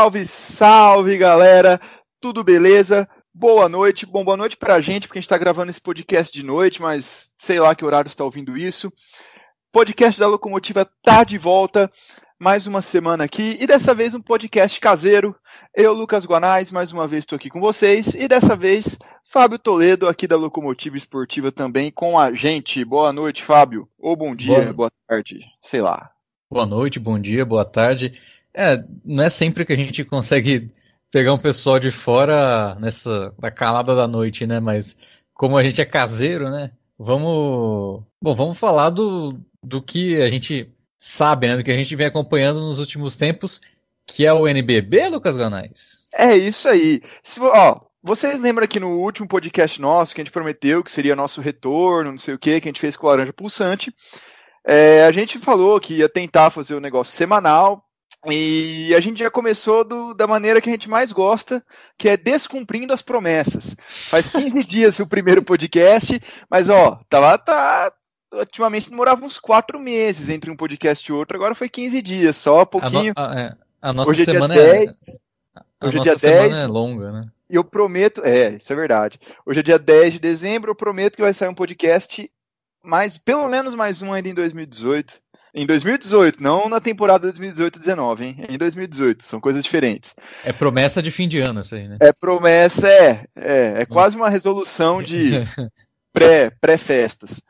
Salve, salve, galera! Tudo beleza? Boa noite. Bom, boa noite pra gente, porque a gente tá gravando esse podcast de noite, mas sei lá que horário está ouvindo isso. Podcast da Locomotiva tá de volta. Mais uma semana aqui e dessa vez um podcast caseiro. Eu, Lucas Guanais, mais uma vez estou aqui com vocês e dessa vez Fábio Toledo, aqui da Locomotiva Esportiva também com a gente. Boa noite, Fábio. Ou bom dia, boa, boa tarde, sei lá. Boa noite, bom dia, boa tarde. É, não é sempre que a gente consegue pegar um pessoal de fora nessa da calada da noite, né? Mas como a gente é caseiro, né? Vamos, bom, vamos falar do, do que a gente sabe, né? Do que a gente vem acompanhando nos últimos tempos, que é o NBB, Lucas Ganais. É isso aí. Se, ó, você lembra que no último podcast nosso que a gente prometeu que seria nosso retorno, não sei o que, que a gente fez com a Laranja Pulsante, é, a gente falou que ia tentar fazer o um negócio semanal e a gente já começou do, da maneira que a gente mais gosta, que é descumprindo as promessas. Faz 15 dias o primeiro podcast, mas ó, tá lá, tá. Ultimamente demorava uns 4 meses entre um podcast e outro, agora foi 15 dias, só pouquinho. A, é, nossa semana é. Hoje é dia semana 10, é, é, é longa, né? E eu prometo, é, isso é verdade. Hoje é dia 10 de dezembro, eu prometo que vai sair um podcast mais, pelo menos mais um ainda em 2018. Em 2018, não na temporada 2018-19, hein? Em 2018, são coisas diferentes. É promessa de fim de ano isso aí, né? É promessa, é. É, é hum. quase uma resolução de pré, pré-festas.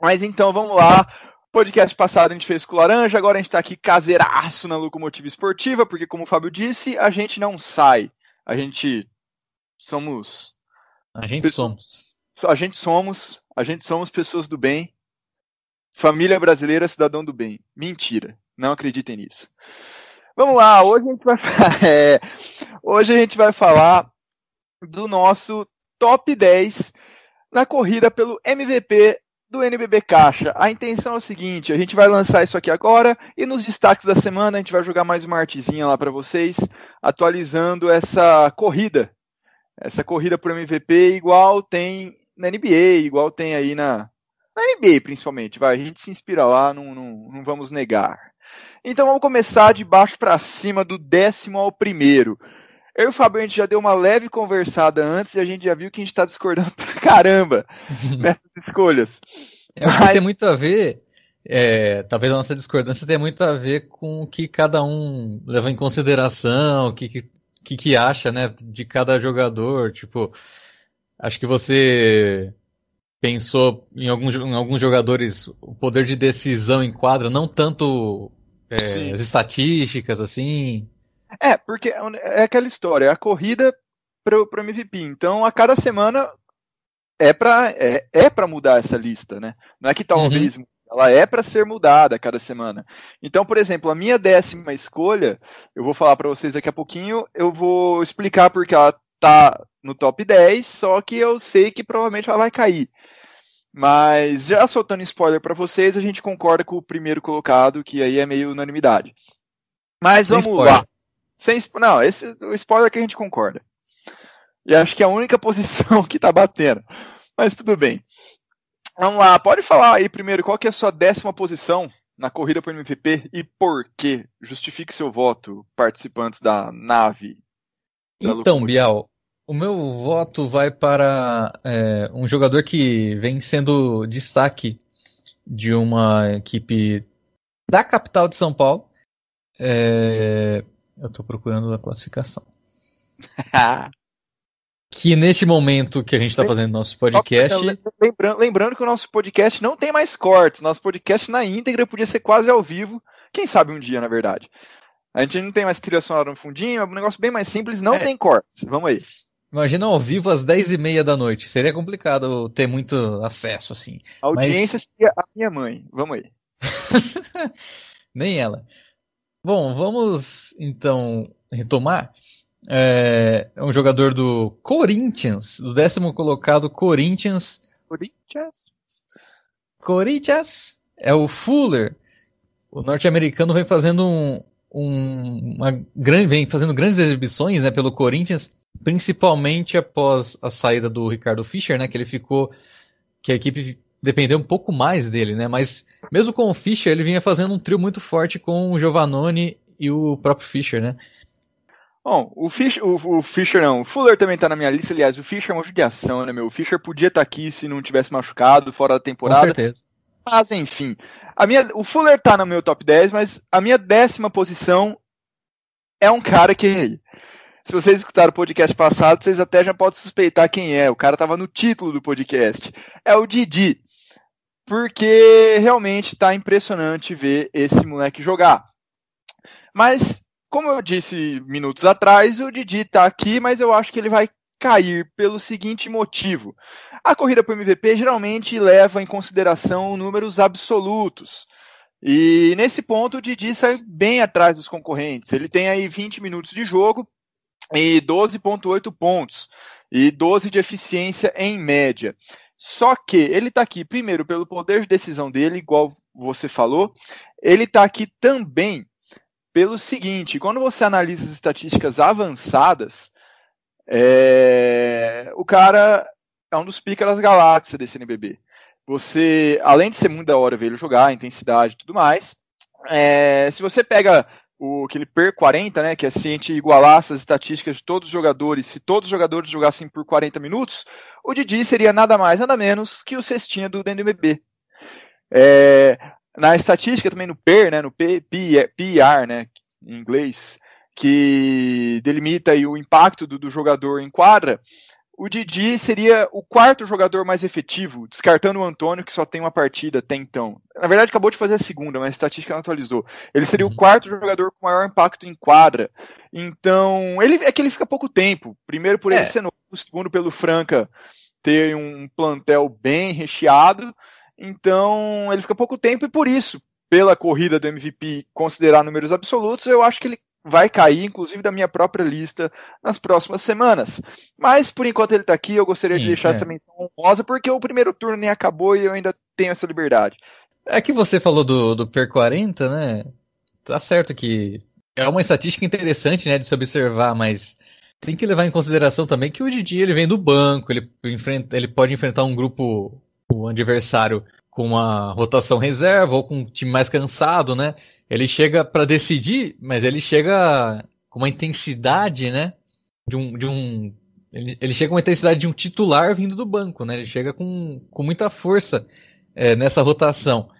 Mas então, vamos lá. Podcast passado a gente fez com o Laranja, agora a gente tá aqui caseiraço na locomotiva esportiva, porque como o Fábio disse, a gente não sai. A gente somos... A gente pessoas... somos. A gente somos, a gente somos pessoas do bem Família brasileira, cidadão do bem. Mentira. Não acreditem nisso. Vamos lá, hoje a gente vai, é, hoje a gente vai falar do nosso top 10 na corrida pelo MVP do NBB Caixa. A intenção é o seguinte: a gente vai lançar isso aqui agora e nos destaques da semana a gente vai jogar mais uma artezinha lá para vocês, atualizando essa corrida. Essa corrida por MVP igual tem na NBA, igual tem aí na, na NBA principalmente, vai. A gente se inspira lá, não, não, não vamos negar. Então vamos começar de baixo para cima, do décimo ao primeiro. Eu e o Fabio, a gente já deu uma leve conversada antes e a gente já viu que a gente está discordando pra caramba nessas escolhas. É, Mas... que tem muito a ver, é, talvez a nossa discordância tenha muito a ver com o que cada um leva em consideração, o que, que, que acha né, de cada jogador. Tipo, acho que você pensou em alguns, em alguns jogadores o poder de decisão em quadra, não tanto é, as estatísticas, assim. É, porque é, é aquela história, a corrida pro, pro MVP. Então, a cada semana é para é, é pra mudar essa lista, né? Não é que talvez uhum. ela é para ser mudada a cada semana. Então, por exemplo, a minha décima escolha, eu vou falar para vocês daqui a pouquinho, eu vou explicar porque ela tá no top 10, só que eu sei que provavelmente ela vai cair. Mas já soltando spoiler para vocês, a gente concorda com o primeiro colocado, que aí é meio unanimidade. Mas Sem vamos spoiler. lá. Sem, não, esse o spoiler é que a gente concorda. E acho que é a única posição que tá batendo. Mas tudo bem. Vamos lá, pode falar aí primeiro qual que é a sua décima posição na corrida para o MVP e por quê? Justifique seu voto, participantes da nave. Da então, Bial, o meu voto vai para é, um jogador que vem sendo destaque de uma equipe da capital de São Paulo. É, eu estou procurando a classificação. que neste momento que a gente está fazendo nosso podcast. Lembrando, lembrando, que o nosso podcast não tem mais cortes. Nosso podcast na íntegra podia ser quase ao vivo. Quem sabe um dia, na verdade. A gente não tem mais trilha sonora no fundinho, é um negócio bem mais simples, não é. tem cortes. Vamos aí Imagina ao vivo às 10h30 da noite. Seria complicado ter muito acesso, assim. A audiência Mas... seria a minha mãe. Vamos aí. Nem ela. Bom, vamos então retomar. É, é, um jogador do Corinthians, do décimo colocado Corinthians. Corinthians? Corinthians é o Fuller. O norte-americano vem fazendo um, um, uma grande, vem fazendo grandes exibições, né, pelo Corinthians principalmente após a saída do Ricardo Fischer, né, que ele ficou que a equipe dependeu um pouco mais dele, né? Mas mesmo com o Fischer, ele vinha fazendo um trio muito forte com o Giovannone e o próprio Fischer, né? Bom, o Fischer, o, o Fischer não, o Fuller também tá na minha lista, aliás, o Fischer é uma judiação, né, meu? O Fischer podia estar tá aqui se não tivesse machucado, fora da temporada. Com certeza. Mas, enfim, a minha, o Fuller tá no meu top 10, mas a minha décima posição é um cara que se vocês escutaram o podcast passado, vocês até já podem suspeitar quem é. O cara estava no título do podcast. É o Didi. Porque realmente está impressionante ver esse moleque jogar. Mas, como eu disse minutos atrás, o Didi está aqui, mas eu acho que ele vai cair pelo seguinte motivo. A corrida para o MVP geralmente leva em consideração números absolutos. E nesse ponto o Didi sai bem atrás dos concorrentes. Ele tem aí 20 minutos de jogo, e 12,8 pontos e 12 de eficiência em média. Só que ele está aqui, primeiro, pelo poder de decisão dele, igual você falou, ele está aqui também pelo seguinte: quando você analisa as estatísticas avançadas, é... o cara é um dos pica das galáxias desse NBB. Você, além de ser muito da hora ver ele jogar, intensidade e tudo mais, é... se você pega o aquele per 40, né, que é se a gente igualasse as estatísticas de todos os jogadores, se todos os jogadores jogassem por 40 minutos, o Didi seria nada mais, nada menos que o cestinha do DNMB. É, na estatística também no PER, né, no P, P, é, PR, né, em inglês, que delimita aí o impacto do, do jogador em quadra, o Didi seria o quarto jogador mais efetivo, descartando o Antônio, que só tem uma partida até então. Na verdade, acabou de fazer a segunda, mas a estatística não atualizou. Ele seria o uhum. quarto jogador com maior impacto em quadra. Então, ele é que ele fica pouco tempo. Primeiro por ele é. ser novo, segundo pelo Franca ter um plantel bem recheado. Então, ele fica pouco tempo e por isso, pela corrida do MVP considerar números absolutos, eu acho que ele vai cair, inclusive, da minha própria lista nas próximas semanas. Mas, por enquanto, ele está aqui. Eu gostaria Sim, de deixar é. também honrosa, então porque o primeiro turno nem acabou e eu ainda tenho essa liberdade. É que você falou do, do Per 40, né? Tá certo que é uma estatística interessante, né, de se observar, mas tem que levar em consideração também que o Didi ele vem do banco, ele, enfrenta, ele pode enfrentar um grupo, um adversário com uma rotação reserva ou com um time mais cansado, né? Ele chega para decidir, mas ele chega com uma intensidade, né? De um, de um ele, ele chega com uma intensidade de um titular vindo do banco, né? Ele chega com, com muita força é, nessa rotação.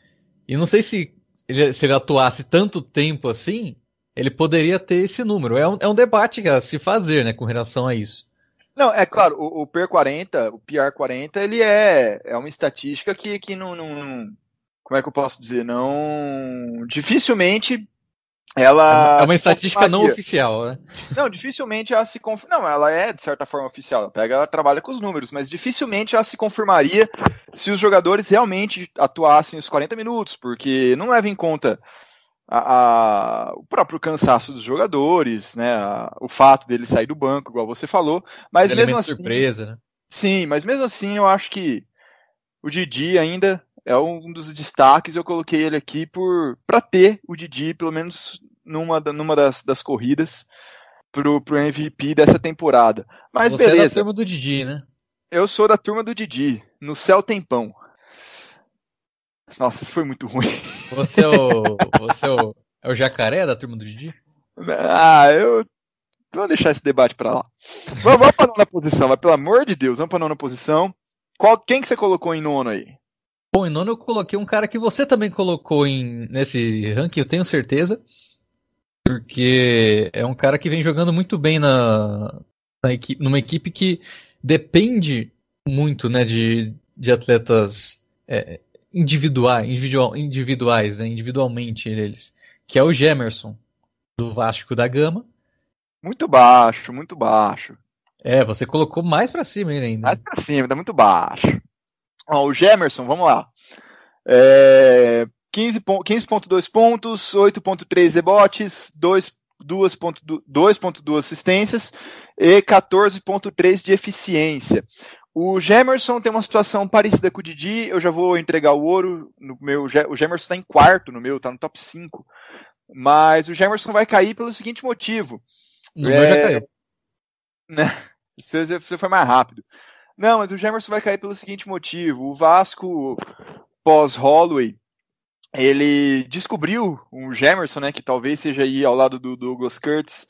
E não sei se ele, se ele atuasse tanto tempo assim, ele poderia ter esse número. É um, é um debate a se fazer, né, com relação a isso. Não, é claro, o, o PER 40, o PR 40, ele é, é uma estatística que, que não, não. Como é que eu posso dizer? Não. Dificilmente ela é uma é estatística não oficial, né? Não, dificilmente ela se confirma. não, ela é de certa forma oficial. Ela pega, ela trabalha com os números, mas dificilmente ela se confirmaria se os jogadores realmente atuassem os 40 minutos, porque não leva em conta a, a, o próprio cansaço dos jogadores, né? A, o fato dele sair do banco, igual você falou. Mas mesmo assim, surpresa, né? Sim, mas mesmo assim eu acho que o Didi ainda é um dos destaques. Eu coloquei ele aqui por para ter o Didi, pelo menos numa, numa das, das corridas, pro, pro MVP dessa temporada. Mas você beleza. Você é da turma do Didi, né? Eu sou da turma do Didi, no céu tem pão. Nossa, isso foi muito ruim. Você é o, você é o, é o jacaré da turma do Didi? Ah, eu. Vou deixar esse debate pra lá. Vamos, vamos pra nona posição, vai, pelo amor de Deus, vamos pra nona posição. Qual, quem que você colocou em nono aí? Bom, em nono eu coloquei um cara que você também colocou em, nesse ranking, eu tenho certeza. Porque é um cara que vem jogando muito bem na, na equipe, numa equipe que depende muito né, de, de atletas é, individuais, individual, individuais, né? individualmente eles, que é o Gemerson, do Vasco da Gama. Muito baixo, muito baixo. É, você colocou mais para cima ele ainda. Mais pra cima, tá muito baixo. Ó, o Gemerson, vamos lá. É, 15.2 15 pontos, 8.3 rebotes, 2.2 assistências e 14.3 de eficiência. O Gemerson tem uma situação parecida com o Didi, eu já vou entregar o ouro. No meu, o Gemerson está em quarto no meu, está no top 5. Mas o Gemerson vai cair pelo seguinte motivo. No é... já caiu. Né? Você, você foi mais rápido. Não, mas o Gemerson vai cair pelo seguinte motivo. O Vasco, pós-Holloway, ele descobriu um Gemerson, né, que talvez seja aí ao lado do Douglas Kurtz,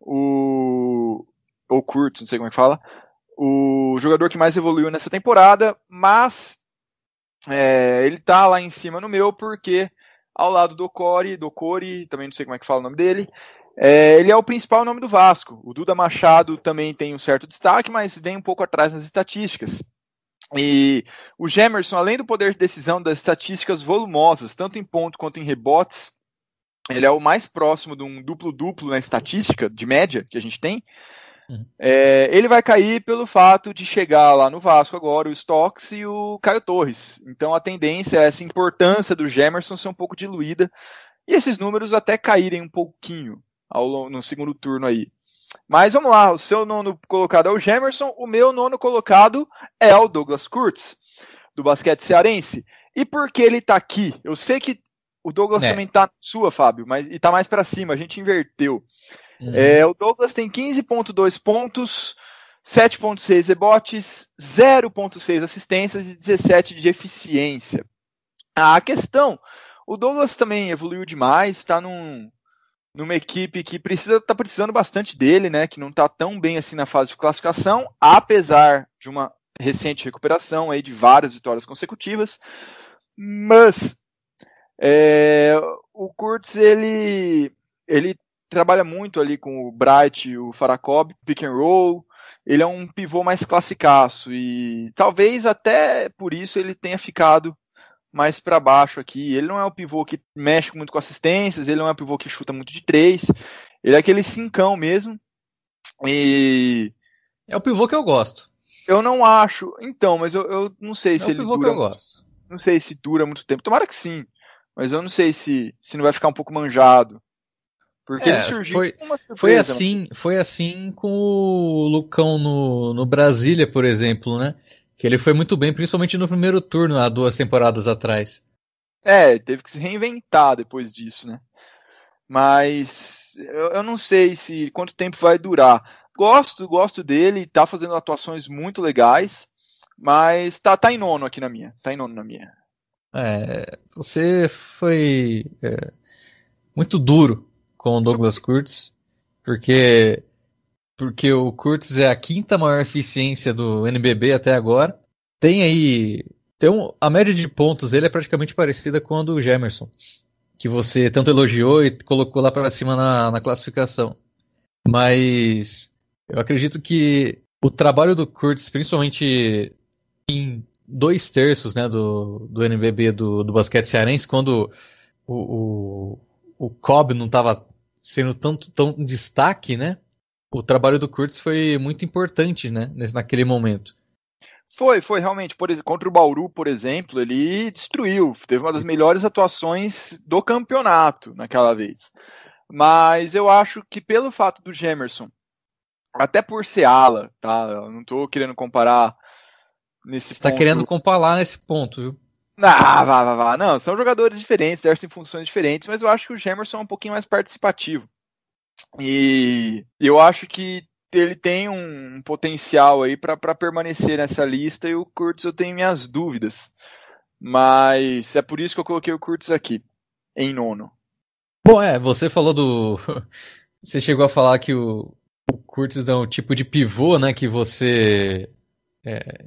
o... ou Kurtz, não sei como é que fala, o jogador que mais evoluiu nessa temporada, mas é, ele tá lá em cima no meu porque ao lado do Core, do Core, também não sei como é que fala o nome dele, é, ele é o principal nome do Vasco. O Duda Machado também tem um certo destaque, mas vem um pouco atrás nas estatísticas. E o Gemerson, além do poder de decisão das estatísticas volumosas, tanto em ponto quanto em rebotes, ele é o mais próximo de um duplo-duplo na estatística de média que a gente tem. Uhum. É, ele vai cair pelo fato de chegar lá no Vasco agora o Stocks e o Caio Torres. Então a tendência é essa importância do Gemerson ser um pouco diluída e esses números até caírem um pouquinho ao, no segundo turno aí. Mas vamos lá, o seu nono colocado é o Gemerson, o meu nono colocado é o Douglas Kurtz, do basquete cearense. E por que ele está aqui? Eu sei que o Douglas é. também está sua, Fábio, mas e tá mais para cima, a gente inverteu. Uhum. É, o Douglas tem 15,2 pontos, 7,6 rebotes, 0,6 assistências e 17 de eficiência. A questão, o Douglas também evoluiu demais, está num, numa equipe que precisa está precisando bastante dele, né? Que não está tão bem assim na fase de classificação, apesar de uma recente recuperação aí de várias vitórias consecutivas. Mas é, o Kurtz ele ele trabalha muito ali com o Bright, o Farakob, pick and roll. Ele é um pivô mais classicaço e talvez até por isso ele tenha ficado mais para baixo aqui. Ele não é um pivô que mexe muito com assistências, ele não é um pivô que chuta muito de três. Ele é aquele cincão mesmo. E é o pivô que eu gosto. Eu não acho. Então, mas eu, eu não sei é se o ele pivô dura. Que eu gosto. Não sei se dura muito tempo. Tomara que sim. Mas eu não sei se, se não vai ficar um pouco manjado. Porque é, ele surgiu foi, foi né? assim, foi assim com o Lucão no, no Brasília, por exemplo, né? Que ele foi muito bem, principalmente no primeiro turno, há duas temporadas atrás. É, teve que se reinventar depois disso, né? Mas eu, eu não sei se quanto tempo vai durar. Gosto, gosto dele, tá fazendo atuações muito legais, mas tá, tá em nono aqui na minha. Tá em nono na minha. É, você foi é, muito duro com o Douglas Kurtz, porque porque o Kurtz é a quinta maior eficiência do NBB até agora. Tem aí, tem um, a média de pontos dele é praticamente parecida com a do Gemerson, que você tanto elogiou e colocou lá para cima na, na classificação. Mas eu acredito que o trabalho do Kurtz, principalmente em dois terços né, do, do NBB do, do basquete cearense, quando o, o, o Cobb não estava sendo tanto tão destaque, né? O trabalho do Curtis foi muito importante, né? Naquele momento. Foi, foi realmente. Por exemplo, contra o Bauru, por exemplo, ele destruiu. Teve uma das melhores atuações do campeonato naquela vez. Mas eu acho que pelo fato do Gemerson, até por ser ala, tá? Eu não estou querendo comparar nesse Você tá ponto. Tá querendo comparar nesse ponto, viu? Ah, vá, vá, vá. Não, são jogadores diferentes, exercem funções diferentes, mas eu acho que o Jamerson é um pouquinho mais participativo. E eu acho que ele tem um potencial aí para permanecer nessa lista e o Curtis eu tenho minhas dúvidas. Mas é por isso que eu coloquei o Curtis aqui, em nono. Bom, é, você falou do. Você chegou a falar que o, o Curtis é um tipo de pivô, né? Que você é,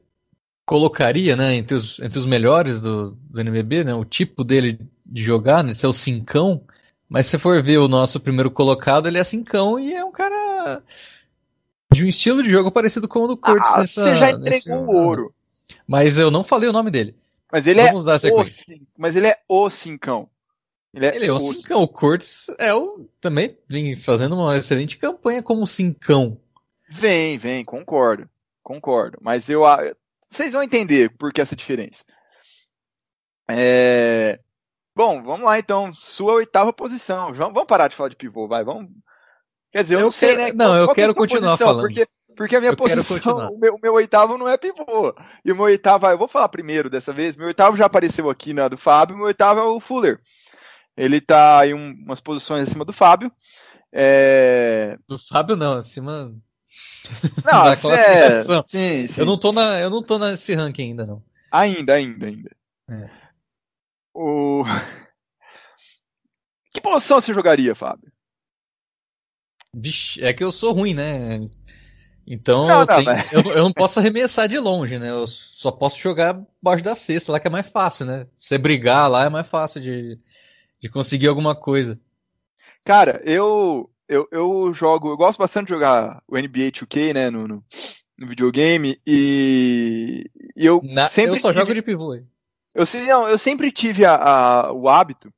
colocaria, né, entre os, entre os melhores do, do NBB, né, o tipo dele de jogar, né, é o cincão, mas se for ver o nosso primeiro colocado, ele é cincão e é um cara de um estilo de jogo parecido com o do Curtis ah, nessa, Você já entregou nesse, o ouro. Mas eu não falei o nome dele. Mas ele é Vamos é dar a sequência. O, mas ele é o cincão. Ele é, ele é o, o cincão. O Curtis é o, também vem fazendo uma excelente campanha como cincão. Vem, vem, concordo. Concordo. Mas eu vocês vão entender por que essa diferença. É... Bom, vamos lá então. Sua oitava posição. Vamos parar de falar de pivô, vai. Vamos. Quer dizer, eu, eu não sei, quero... né? Não, eu é quero continuar posição? falando. Porque... Porque a minha eu posição, o meu, meu, oitavo não é pivô. E o meu oitavo, eu vou falar primeiro dessa vez, meu oitavo já apareceu aqui na né, do Fábio, meu oitavo é o Fuller. Ele tá em um, umas posições acima do Fábio. É... Do Fábio não, acima Não, da é, classificação. É, sim, sim. Eu não tô na, eu não tô nesse ranking ainda não. Ainda, ainda, ainda. É. O Que posição você jogaria, Fábio? Vixe, é que eu sou ruim, né? Então não, eu, não, tenho... mas... eu, eu, não posso arremessar de longe, né? Eu só posso jogar abaixo da cesta, lá que é mais fácil, né? Você brigar lá é mais fácil de, de conseguir alguma coisa. Cara, eu eu, eu jogo, eu gosto bastante de jogar o NBA 2K, né, no, no, no videogame, e, e eu Na, sempre... Eu só jogo de pivô. Eu, não, eu sempre tive a, a, o hábito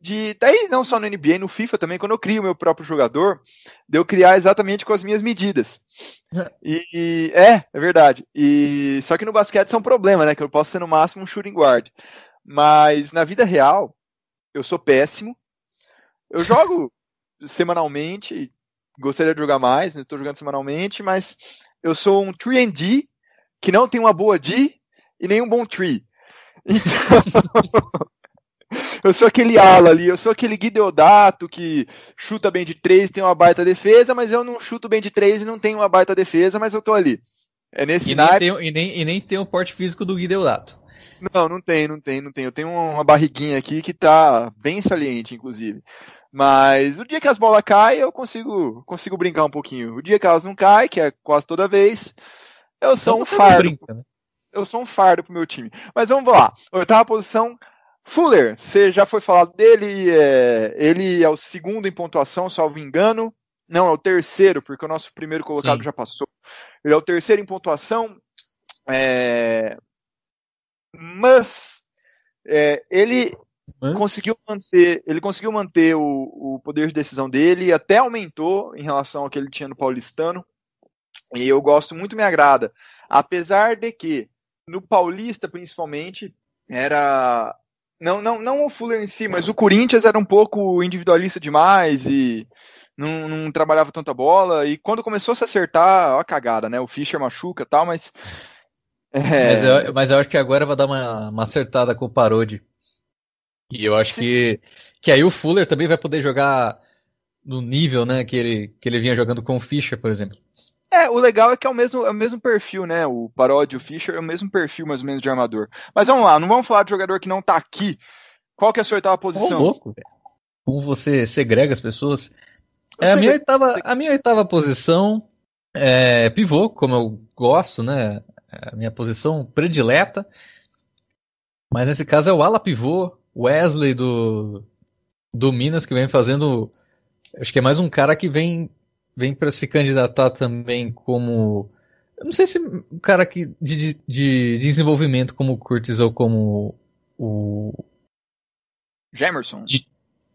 de, daí não só no NBA, no FIFA também, quando eu crio o meu próprio jogador, de eu criar exatamente com as minhas medidas. E, e, é, é verdade. E só que no basquete isso é um problema, né, que eu posso ser no máximo um shooting guard. Mas na vida real, eu sou péssimo. Eu jogo semanalmente, gostaria de jogar mais, mas estou jogando semanalmente, mas eu sou um 3D que não tem uma boa D e nem um bom tree. Então, eu sou aquele ala ali, eu sou aquele Guideodato que chuta bem de três, tem uma baita defesa, mas eu não chuto bem de três e não tenho uma baita defesa, mas eu tô ali. É nesse e nem, tem, e, nem, e nem tem o porte físico do Guideodato. Não, não tem, não tem, não tem. Eu tenho uma barriguinha aqui que tá bem saliente, inclusive. Mas o dia que as bolas caem, eu consigo, consigo brincar um pouquinho. O dia que elas não caem, que é quase toda vez, eu sou então um fardo. Brinca, né? Eu sou um fardo pro meu time. Mas vamos lá. Oitava posição, Fuller. Você já foi falado dele. É... Ele é o segundo em pontuação, salvo engano. Não, é o terceiro, porque o nosso primeiro colocado Sim. já passou. Ele é o terceiro em pontuação. É... Mas é... ele mas... Conseguiu manter, ele conseguiu manter o, o poder de decisão dele, até aumentou em relação ao que ele tinha no paulistano. E eu gosto muito, me agrada. Apesar de que, no paulista principalmente, era. Não, não, não o Fuller em si, mas o Corinthians era um pouco individualista demais e não, não trabalhava tanta bola. E quando começou a se acertar, ó, a cagada, né? O Fischer machuca e tal, mas. É... Mas, eu, mas eu acho que agora vai dar uma, uma acertada com o Parodi. E eu acho que, que aí o Fuller também vai poder jogar no nível né, que, ele, que ele vinha jogando com o Fischer, por exemplo. É, o legal é que é o mesmo, é o mesmo perfil, né? O Paródio, o Fischer, é o mesmo perfil mais ou menos de armador. Mas vamos lá, não vamos falar de jogador que não tá aqui. Qual que é a sua oitava posição? Ô, louco, Como você segrega as pessoas. é, a, minha oitava, a minha oitava posição é pivô, como eu gosto, né? É a minha posição predileta. Mas nesse caso é o ala pivô, Wesley do, do Minas, que vem fazendo. Acho que é mais um cara que vem, vem para se candidatar também como. Eu não sei se um cara que de, de desenvolvimento como o Curtis ou como o. Jamerson. De,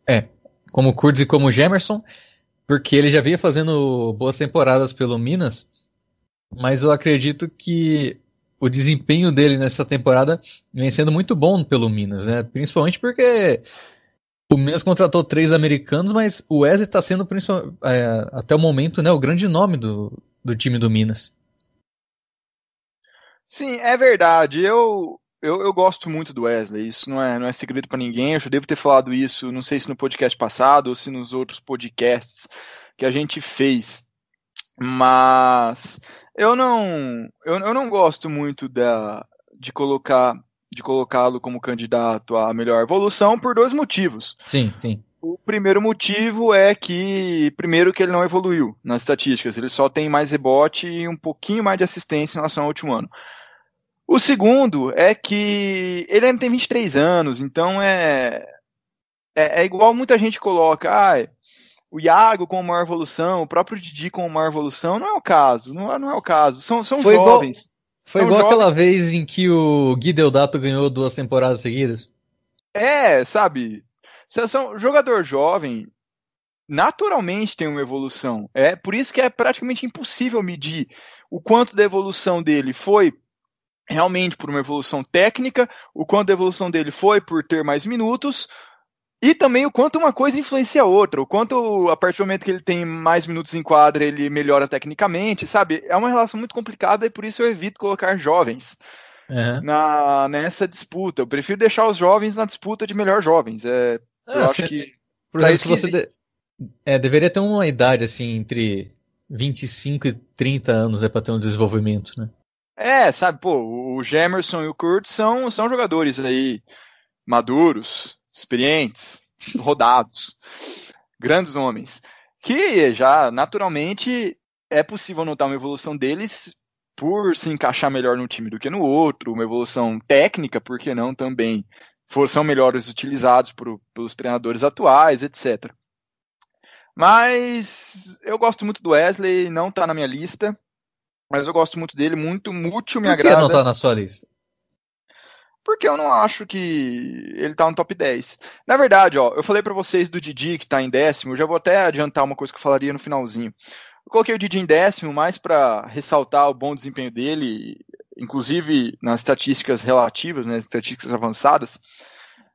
é, como o Curtis e como o Jamerson, porque ele já vinha fazendo boas temporadas pelo Minas, mas eu acredito que o desempenho dele nessa temporada vem sendo muito bom pelo Minas, né? Principalmente porque o Minas contratou três americanos, mas o Wesley está sendo, é, até o momento, né, o grande nome do, do time do Minas. Sim, é verdade. Eu, eu, eu gosto muito do Wesley, isso não é, não é segredo para ninguém. Eu já devo ter falado isso, não sei se no podcast passado ou se nos outros podcasts que a gente fez. Mas eu não, eu, eu não gosto muito da, de colocar de colocá-lo como candidato à melhor evolução por dois motivos. Sim, sim. O primeiro motivo é que, primeiro, que ele não evoluiu nas estatísticas, ele só tem mais rebote e um pouquinho mais de assistência em relação ao último ano. O segundo é que ele ainda tem 23 anos, então é, é, é igual muita gente coloca, ah, o Iago com uma evolução, o próprio Didi com uma evolução, não é o caso, não é, não é o caso. São, são foi jovens. Igual, foi são igual jovens. aquela vez em que o Gui Deodato ganhou duas temporadas seguidas. É, sabe? São jogador jovem, naturalmente tem uma evolução. É por isso que é praticamente impossível medir o quanto da evolução dele foi realmente por uma evolução técnica, o quanto da evolução dele foi por ter mais minutos, e também o quanto uma coisa influencia a outra, o quanto a partir do momento que ele tem mais minutos em quadra, ele melhora tecnicamente, sabe? É uma relação muito complicada e por isso eu evito colocar jovens uhum. na, nessa disputa. Eu prefiro deixar os jovens na disputa de melhor jovens. É, ah, eu acho que, Por exemplo, se você de, é, deveria ter uma idade assim entre 25 e 30 anos é né, para ter um desenvolvimento, né? É, sabe, pô, o Gemerson e o Kurt são, são jogadores aí maduros, experientes, rodados, grandes homens, que já naturalmente é possível notar uma evolução deles por se encaixar melhor num time do que no outro, uma evolução técnica, por que não também são melhores utilizados por, pelos treinadores atuais, etc. Mas eu gosto muito do Wesley, não está na minha lista, mas eu gosto muito dele, muito, muito me por agrada. Por que não está na sua lista? porque eu não acho que ele tá no top 10. Na verdade, ó, eu falei para vocês do Didi que tá em décimo, eu já vou até adiantar uma coisa que eu falaria no finalzinho. Eu coloquei o Didi em décimo mais para ressaltar o bom desempenho dele, inclusive nas estatísticas relativas, nas né, estatísticas avançadas.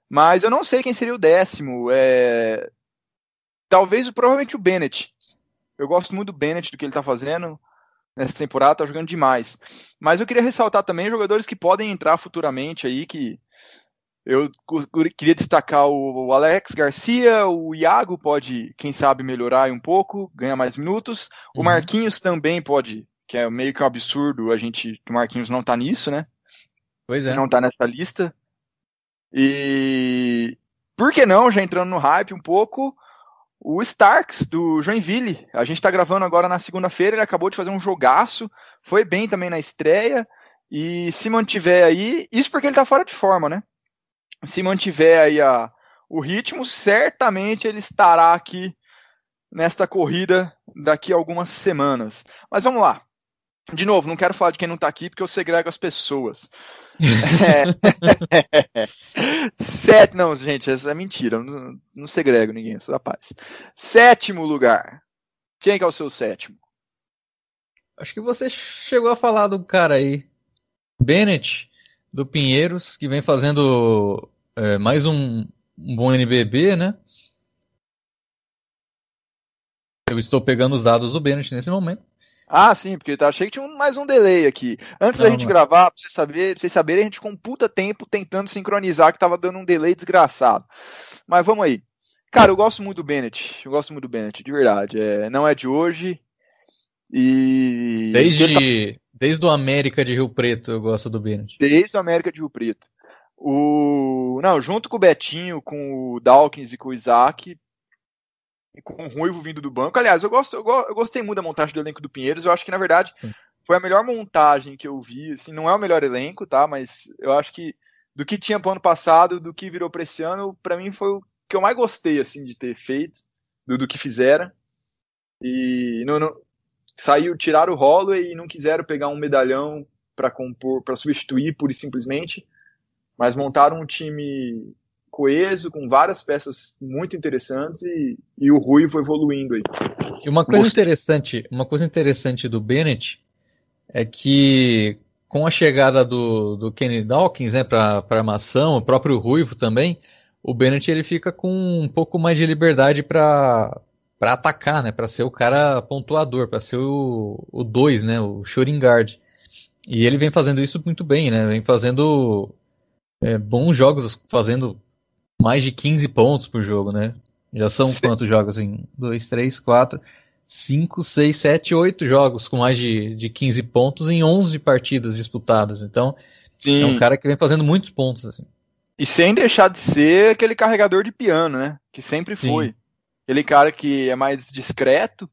Mas eu não sei quem seria o décimo. É... Talvez, provavelmente, o Bennett. Eu gosto muito do Bennett, do que ele tá fazendo nessa temporada, tá jogando demais. Mas eu queria ressaltar também jogadores que podem entrar futuramente aí, que eu queria destacar o Alex Garcia, o Iago pode, quem sabe, melhorar um pouco, ganhar mais minutos. O uhum. Marquinhos também pode, que é meio que um absurdo a gente, que o Marquinhos não tá nisso, né? Pois é. Não tá nessa lista. E por que não, já entrando no hype um pouco, o Starks, do Joinville, a gente está gravando agora na segunda-feira, ele acabou de fazer um jogaço, foi bem também na estreia, e se mantiver aí, isso porque ele está fora de forma, né? Se mantiver aí a, o ritmo, certamente ele estará aqui nesta corrida daqui a algumas semanas. Mas vamos lá, de novo, não quero falar de quem não está aqui porque eu segrego as pessoas. é. Sete, não, gente, essa é mentira. Não, não segrego ninguém, sou da paz. Sétimo lugar. Quem que é o seu sétimo? Acho que você chegou a falar do cara aí, Bennett, do Pinheiros, que vem fazendo é, mais um, um bom NBB, né? Eu estou pegando os dados do Bennett nesse momento. Ah, sim, porque tá, achei que tinha mais um delay aqui. Antes Não, da gente mano. gravar, pra vocês, saber, pra vocês saberem, a gente computa tempo tentando sincronizar, que tava dando um delay desgraçado. Mas vamos aí. Cara, eu gosto muito do Bennett. Eu gosto muito do Bennett, de verdade. É, não é de hoje. E. Desde, tá- desde o América de Rio Preto eu gosto do Bennett. Desde o América de Rio Preto. O... Não, junto com o Betinho, com o Dawkins e com o Isaac, com o Ruivo vindo do banco. Aliás, eu, gosto, eu, go, eu, gostei muito da montagem do elenco do Pinheiros. Eu acho que, na verdade, Sim. foi a melhor montagem que eu vi. Assim, não é o melhor elenco, tá? Mas eu acho que do que tinha pro ano passado, do que virou para esse ano, para mim foi o que eu mais gostei assim de ter feito, do, do que fizeram. E não, não, saiu, tiraram o Holloway e não quiseram pegar um medalhão para compor, para substituir pura e simplesmente, mas montaram um time coeso, com várias peças muito interessantes e, e o Ruivo evoluindo aí. E uma coisa interessante, uma coisa interessante do Bennett é que com a chegada do, do Kenny Dawkins né, para a armação, o próprio Ruivo também, o Bennett ele fica com um pouco mais de liberdade para para atacar, né, para ser o cara pontuador, para ser o 2, né, o shooting guard. E ele vem fazendo isso muito bem, né? Vem fazendo é, bons jogos, fazendo mais de 15 pontos por jogo, né? Já são Sim. quantos jogos? Assim, 2, 3, 4, 5, 6, 7, 8 jogos com mais de, de 15 pontos em 11 partidas disputadas. Então, Sim. é um cara que vem fazendo muitos pontos. Assim. E sem deixar de ser aquele carregador de piano, né? Que sempre foi. Sim. Aquele cara que é mais discreto,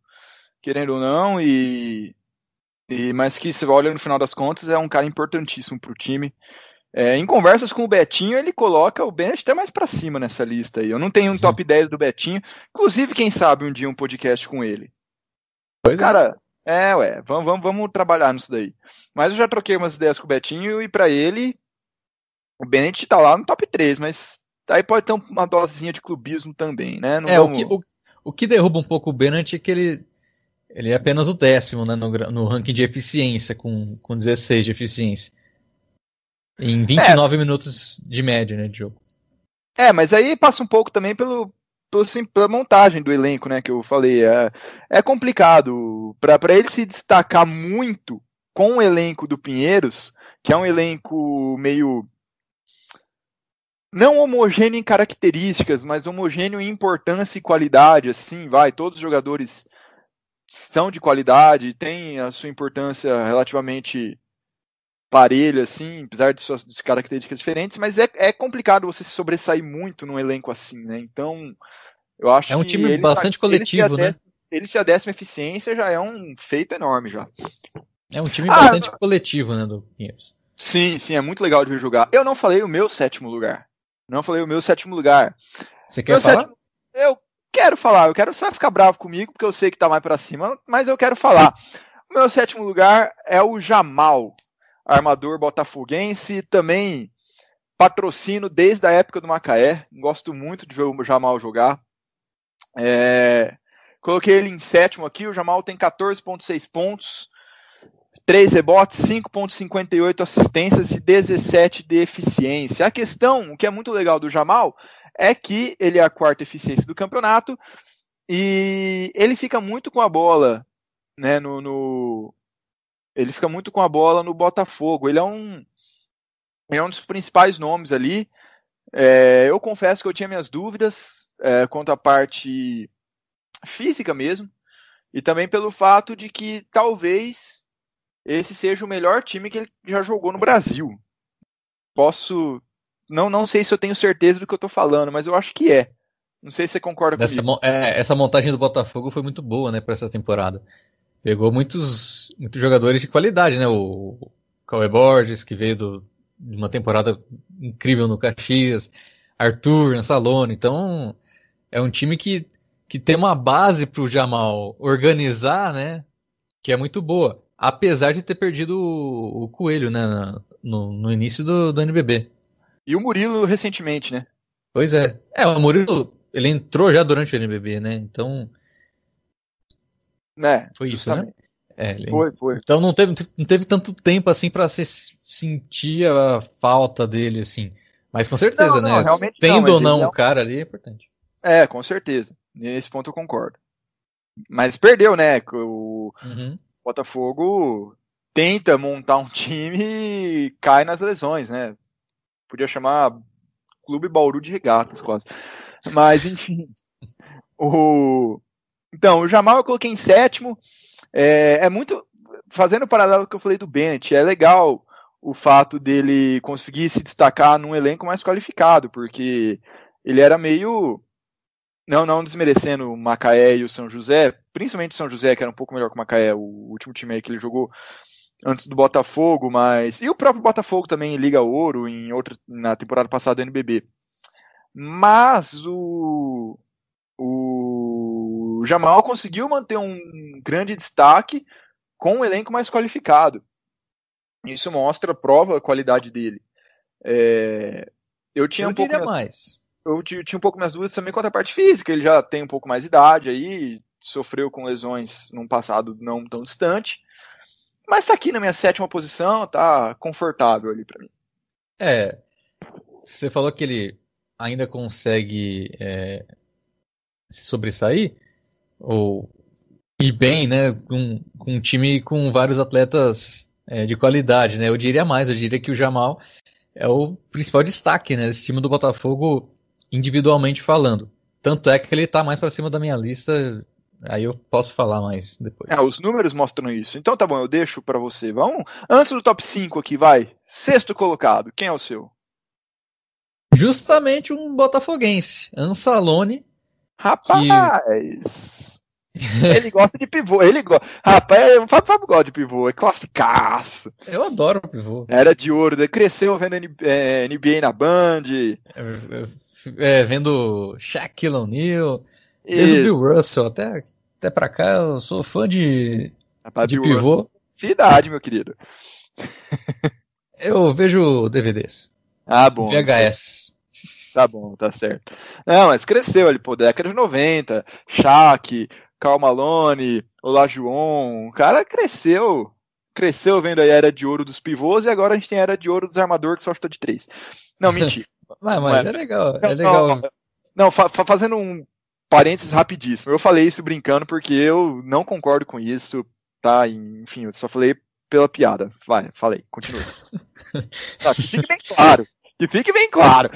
querendo ou não, e, e mas que se olha no final das contas é um cara importantíssimo para o time. É, em conversas com o Betinho, ele coloca o Bennett até mais para cima nessa lista aí. Eu não tenho um uhum. top 10 do Betinho. Inclusive, quem sabe um dia um podcast com ele. Pois é. Cara, é, é ué, vamos, vamos, vamos trabalhar nisso daí. Mas eu já troquei umas ideias com o Betinho e para ele, o Bennett tá lá no top 3, mas aí pode ter uma dosezinha de clubismo também, né? Não é, vamos... o, que, o, o, que derruba um pouco o Bennett é que ele, ele é apenas o décimo né, no, no ranking de eficiência, com, com 16 de eficiência. Em 29 é. minutos de média, né, de jogo. É, mas aí passa um pouco também pelo, pelo sim, pela montagem do elenco, né, que eu falei. É, é complicado. para ele se destacar muito com o elenco do Pinheiros, que é um elenco meio não homogêneo em características, mas homogêneo em importância e qualidade, assim, vai, todos os jogadores são de qualidade, têm a sua importância relativamente parelho, assim, apesar de suas de características diferentes, mas é, é complicado você se sobressair muito num elenco assim, né? Então, eu acho que. É um time tá bastante tá, coletivo, ele né? Ele se a décima eficiência já é um feito enorme já. É um time ah, bastante coletivo, né, do Pinheiros. Sim, sim, é muito legal de ver jogar. Eu não falei o meu sétimo lugar. Não falei o meu sétimo lugar. Você quer meu falar? Sétimo, eu quero falar, eu quero. Você vai ficar bravo comigo, porque eu sei que tá mais para cima, mas eu quero falar. O meu sétimo lugar é o Jamal, armador botafoguense, também patrocino desde a época do Macaé, gosto muito de ver o Jamal jogar. É, coloquei ele em sétimo aqui, o Jamal tem 14,6 pontos, 3 rebotes, 5,58 assistências e 17 de eficiência. A questão, o que é muito legal do Jamal, é que ele é a quarta eficiência do campeonato e ele fica muito com a bola né, no, no, ele fica muito com a bola no Botafogo. Ele é um, é um dos principais nomes ali. É, eu confesso que eu tinha minhas dúvidas é, quanto à parte física mesmo, e também pelo fato de que talvez esse seja o melhor time que ele já jogou no Brasil. Posso. Não, não sei se eu tenho certeza do que eu estou falando, mas eu acho que é. Não sei se você concorda comigo. É, essa montagem do Botafogo foi muito boa, né, para essa temporada pegou muitos, muitos jogadores de qualidade, né? O Cauê Borges, que veio do, de uma temporada incrível no Caxias, Arthur, Ansalone. Né, então, é um time que, que tem uma base para o Jamal organizar, né? Que é muito boa. Apesar de ter perdido o, o Coelho, né? No, no início do, do NBB. E o Murilo recentemente, né? Pois é. É, o Murilo, ele entrou já durante o NBB, né? Então, né, foi isso, né? É, foi, foi. Então não teve, não teve tanto tempo assim para se sentir a falta dele, assim. Mas com certeza, não, né? Tendo não, ou não é o cara ali é importante. É, com certeza. Nesse ponto eu concordo. Mas perdeu, né? O uhum. Botafogo tenta montar um time e cai nas lesões, né? Podia chamar Clube Bauru de Regatas, quase. Mas, enfim. o... Então, o Jamal eu coloquei em sétimo. É, é muito. Fazendo o paralelo que eu falei do Bennett, é legal o fato dele conseguir se destacar num elenco mais qualificado, porque ele era meio. Não, não desmerecendo o Macaé e o São José, principalmente o São José, que era um pouco melhor que o Macaé, o último time aí que ele jogou antes do Botafogo, mas. E o próprio Botafogo também em Liga Ouro, em outra, na temporada passada do NBB. Mas o o Jamal conseguiu manter um grande destaque com um elenco mais qualificado. Isso mostra, prova a qualidade dele. É, eu tinha eu um pouco. mais. Eu tinha, um pouco minhas dúvidas também quanto à parte física. Ele já tem um pouco mais de idade aí, sofreu com lesões num passado não tão distante. Mas tá aqui na minha sétima posição, tá confortável ali para mim. É. Você falou que ele ainda consegue é, se sobressair ou e bem, né? Um, um time com vários atletas é, de qualidade, né? Eu diria mais, eu diria que o Jamal é o principal destaque, né? time do Botafogo, individualmente falando. Tanto é que ele tá mais para cima da minha lista, aí eu posso falar mais depois. É, os números mostram isso. Então tá bom, eu deixo para você. Vamos antes do top 5 aqui, vai. Sexto colocado, quem é o seu? Justamente um botafoguense, Ansalone, Rapaz! Que... Ele gosta de pivô, ele gosta. Rapaz, o Fábio, Fábio gosta de pivô, é classicaço. Eu adoro pivô. Era de ouro, né? cresceu vendo NBA é, na Band. É, é, é, vendo Shaquille O'Neal, desde o Bill Russell até, até pra cá, eu sou fã de, Rapaz, de Bill pivô. Russell. Idade, meu querido. eu vejo DVDs. Ah, bom. VHS. Tá bom, tá certo. Não, mas cresceu ali, pô, década de 90, Shaq, Cal Malone, Olajuwon, o cara cresceu, cresceu vendo a era de ouro dos pivôs e agora a gente tem a era de ouro dos armadores que só chuta de três. Não, menti mas, mas é. legal, é não, é legal. Não, não, não fa fazendo um parênteses rapidíssimo, eu falei isso brincando porque eu não concordo com isso, tá? Enfim, eu só falei pela piada. Vai, falei, continua. tá, fique bem claro. Que fique bem claro.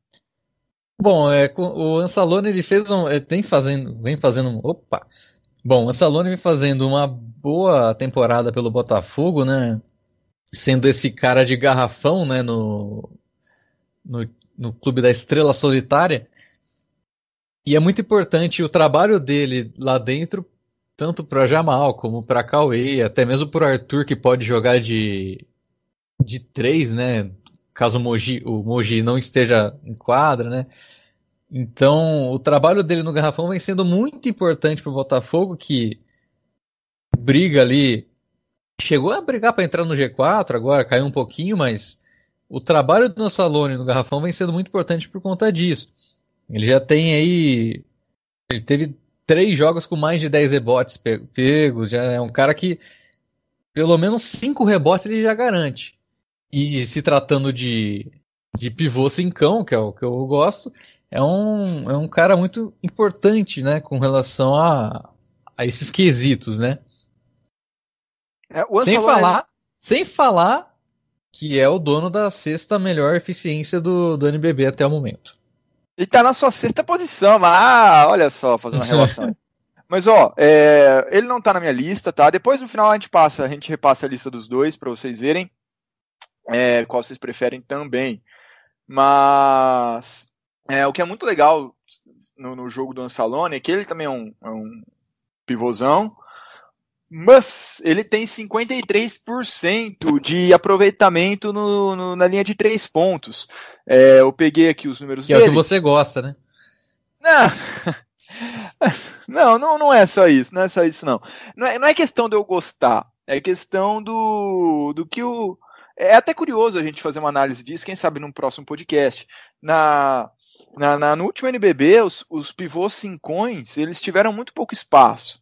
Bom, é, o Ansalone ele fez um, é, tem fazendo, vem fazendo, opa. Bom, o Ansalone vem fazendo uma boa temporada pelo Botafogo, né? Sendo esse cara de garrafão, né, no, no, no clube da Estrela Solitária. E é muito importante o trabalho dele lá dentro, tanto para Jamal como para Cauê, até mesmo para Arthur que pode jogar de de três, né? caso o Moji, o Moji não esteja em quadra, né? Então, o trabalho dele no garrafão vem sendo muito importante para o Botafogo, que briga ali, chegou a brigar para entrar no G4 agora, caiu um pouquinho, mas o trabalho do Nassalone no garrafão vem sendo muito importante por conta disso. Ele já tem aí, ele teve três jogos com mais de 10 rebotes pegos, já é um cara que pelo menos cinco rebotes ele já garante. E se tratando de, de pivô cincão, que é o que eu gosto, é um, é um cara muito importante, né, com relação a, a esses quesitos, né? É, sem falar, é... sem falar que é o dono da sexta melhor eficiência do, do NBB até o momento. Ele tá na sua sexta posição, mas ah, olha só, fazendo uma relação. mas ó, é, ele não tá na minha lista, tá? Depois no final a gente passa, a gente repassa a lista dos dois para vocês verem é, qual vocês preferem também. Mas é, o que é muito legal no, no jogo do Ansalone é que ele também é um, é um pivôzão, mas ele tem 53% de aproveitamento no, no, na linha de três pontos. É, eu peguei aqui os números que dele. é o que você gosta, né? Não, não, não é só isso, não é só isso não. Não é, não é questão de eu gostar, é questão do, do que o é até curioso a gente fazer uma análise disso, quem sabe num próximo podcast. Na, na, na no último NBB, os, os pivôs cincões, eles tiveram muito pouco espaço.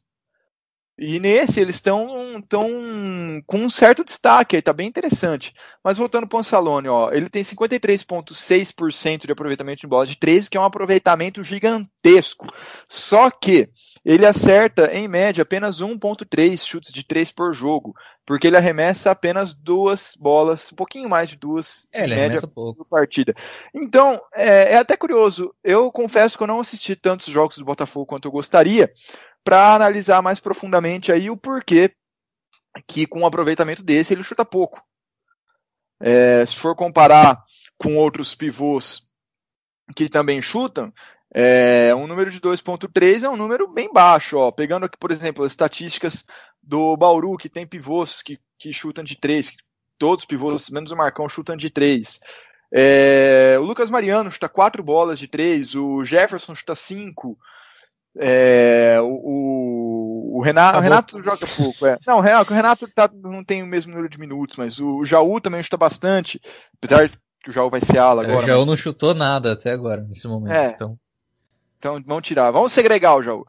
E nesse eles estão tão com um certo destaque, aí tá bem interessante. Mas voltando para o Ansalone, ó, ele tem 53.6% de aproveitamento de bola de 13, que é um aproveitamento gigantesco. Só que ele acerta, em média, apenas 1,3 chutes de 3 por jogo, porque ele arremessa apenas duas bolas, um pouquinho mais de duas é, ele média por partida. Então, é, é, até curioso. Eu confesso que eu não assisti tantos jogos do Botafogo quanto eu gostaria, para analisar mais profundamente aí o porquê que, com um aproveitamento desse, ele chuta pouco. É, se for comparar com outros pivôs que também chutam, é, um número de 2,3 é um número bem baixo. Ó. Pegando aqui, por exemplo, as estatísticas do Bauru, que tem pivôs que, que chutam de 3, todos os pivôs, menos o Marcão, chutam de 3. É, o Lucas Mariano chuta 4 bolas de 3, o Jefferson chuta 5. É, o, o, Renato, o Renato joga pouco. É. Não, o Renato, o Renato tá, não tem o mesmo número de minutos, mas o Jaú também chuta bastante, apesar que o Jaú vai ser ala é, agora. o Jaú mas... não chutou nada até agora, nesse momento. É, então. Então vamos tirar. Vamos segregar o jogo.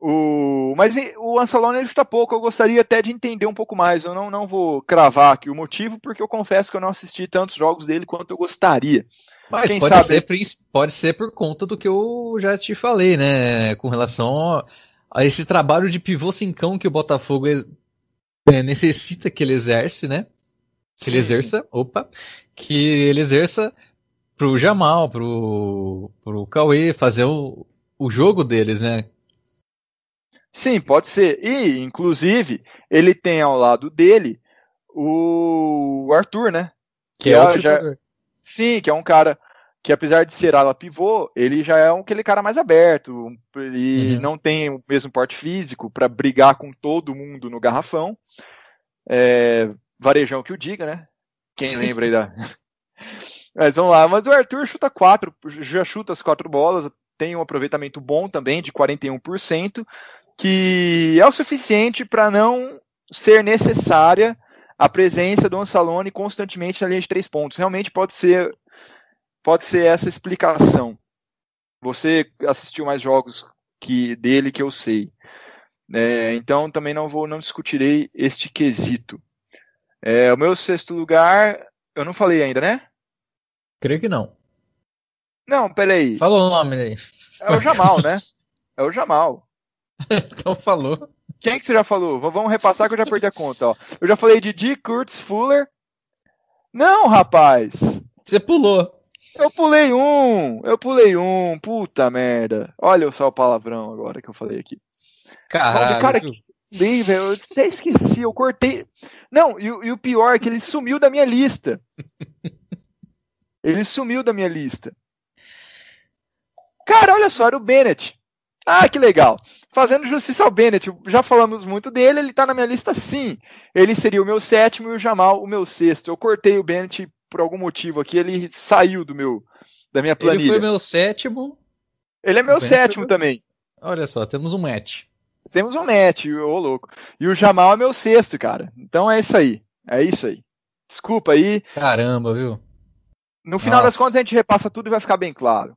O, mas o Ancelone ele chuta pouco, eu gostaria até de entender um pouco mais. Eu não, não vou cravar aqui o motivo, porque eu confesso que eu não assisti tantos jogos dele quanto eu gostaria. Mas Quem pode, sabe... ser, pode ser por conta do que eu já te falei, né? Com relação a esse trabalho de pivô cincão que o Botafogo é, necessita que ele exerce, né? Que Sim, ele exerça, opa, que ele exerça pro Jamal, pro, pro Cauê fazer o, o jogo deles, né? Sim, pode ser. E, inclusive, ele tem ao lado dele o Arthur, né? Que, que é, é o já... Sim, que é um cara que apesar de ser ala pivô, ele já é um, aquele cara mais aberto, ele uhum. não tem o mesmo porte físico para brigar com todo mundo no garrafão. É, varejão que o diga, né? Quem lembra aí da... Mas vamos lá, mas o Arthur chuta quatro, já chuta as quatro bolas, tem um aproveitamento bom também, de 41%, que é o suficiente para não ser necessária a presença do Ansalone constantemente na linha de três pontos. Realmente pode ser, pode ser essa explicação. Você assistiu mais jogos que dele que eu sei. É, então também não vou, não discutirei este quesito. É, o meu sexto lugar, eu não falei ainda, né? Creio que não. Não, peraí. Falou o nome aí. É o Jamal, né? É o Jamal. então falou. Quem é que você já falou? Vamos repassar que eu já perdi a conta. Ó. Eu já falei de D. Kurtz Fuller. Não, rapaz. Você pulou. Eu pulei um. Eu pulei um. Puta merda. Olha só o palavrão agora que eu falei aqui. Caralho. Cara, que Eu até esqueci. Eu cortei. Não, e, e o pior é que ele sumiu da minha lista. Ele sumiu da minha lista. Cara, olha só, era o Bennett. Ah, que legal. Fazendo justiça ao Bennett, já falamos muito dele, ele tá na minha lista sim. Ele seria o meu sétimo e o Jamal o meu sexto. Eu cortei o Bennett por algum motivo aqui, ele saiu do meu da minha planilha. Ele foi meu sétimo. Ele é meu sétimo foi... também. Olha só, temos um match. Temos um match, ô louco. E o Jamal é meu sexto, cara. Então é isso aí. É isso aí. Desculpa aí. Caramba, viu? No final Nossa. das contas, a gente repassa tudo e vai ficar bem claro.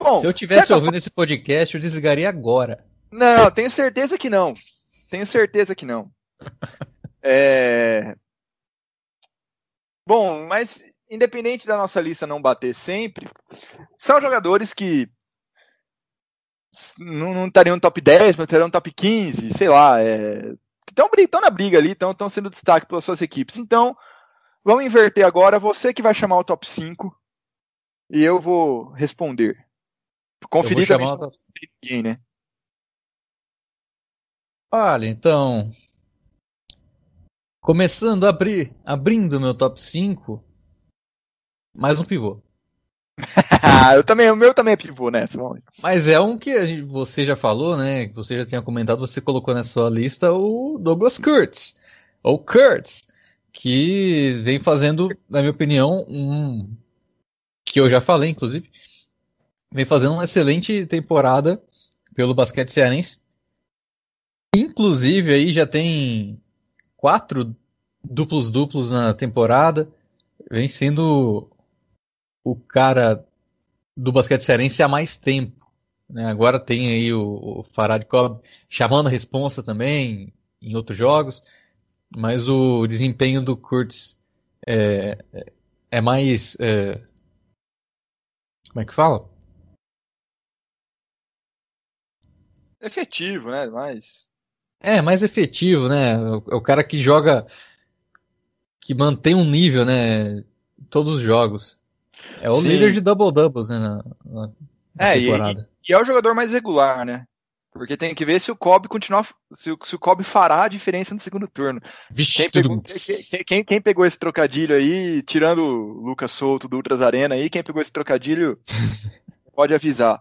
Bom, se eu tivesse ouvido ouvindo esse podcast, eu desligaria agora. Não, tenho certeza que não. Tenho certeza que não. é... Bom, mas independente da nossa lista não bater sempre, são jogadores que não, não estariam no top 10, mas estariam no top 15, sei lá. É... Estão na briga ali, estão sendo destaque pelas suas equipes. Então, Vamos inverter agora, você que vai chamar o top 5 e eu vou responder. Conferir eu vou também ninguém, né? Olha, então. Começando a abrir, abrindo meu top 5, mais um pivô. eu também, o meu também é pivô né? Mas é um que gente, você já falou, né? Que você já tinha comentado, você colocou na sua lista o Douglas Kurtz. Ou Kurtz que vem fazendo, na minha opinião, um que eu já falei, inclusive, vem fazendo uma excelente temporada pelo basquete cearense. Inclusive aí já tem quatro duplos duplos na temporada, vem sendo o cara do basquete cearense há mais tempo. Né? Agora tem aí o, o Farad Cobb chamando a responsa também em outros jogos mas o desempenho do Kurtz é, é, é mais. É, como é que fala? Efetivo, né? Mais. É, mais efetivo, né? É o cara que joga. que mantém um nível, né? Todos os jogos. É o Sim. líder de double doubles, né? Na, na é, e, e, é o jogador mais regular, né? Porque tem que ver se o Kobe continuar, se o, se o Kobe fará a diferença no segundo turno. Vixe, quem, pegou, quem, quem, quem pegou esse trocadilho aí, tirando o Lucas Souto do Ultras Arena aí, quem pegou esse trocadilho pode avisar.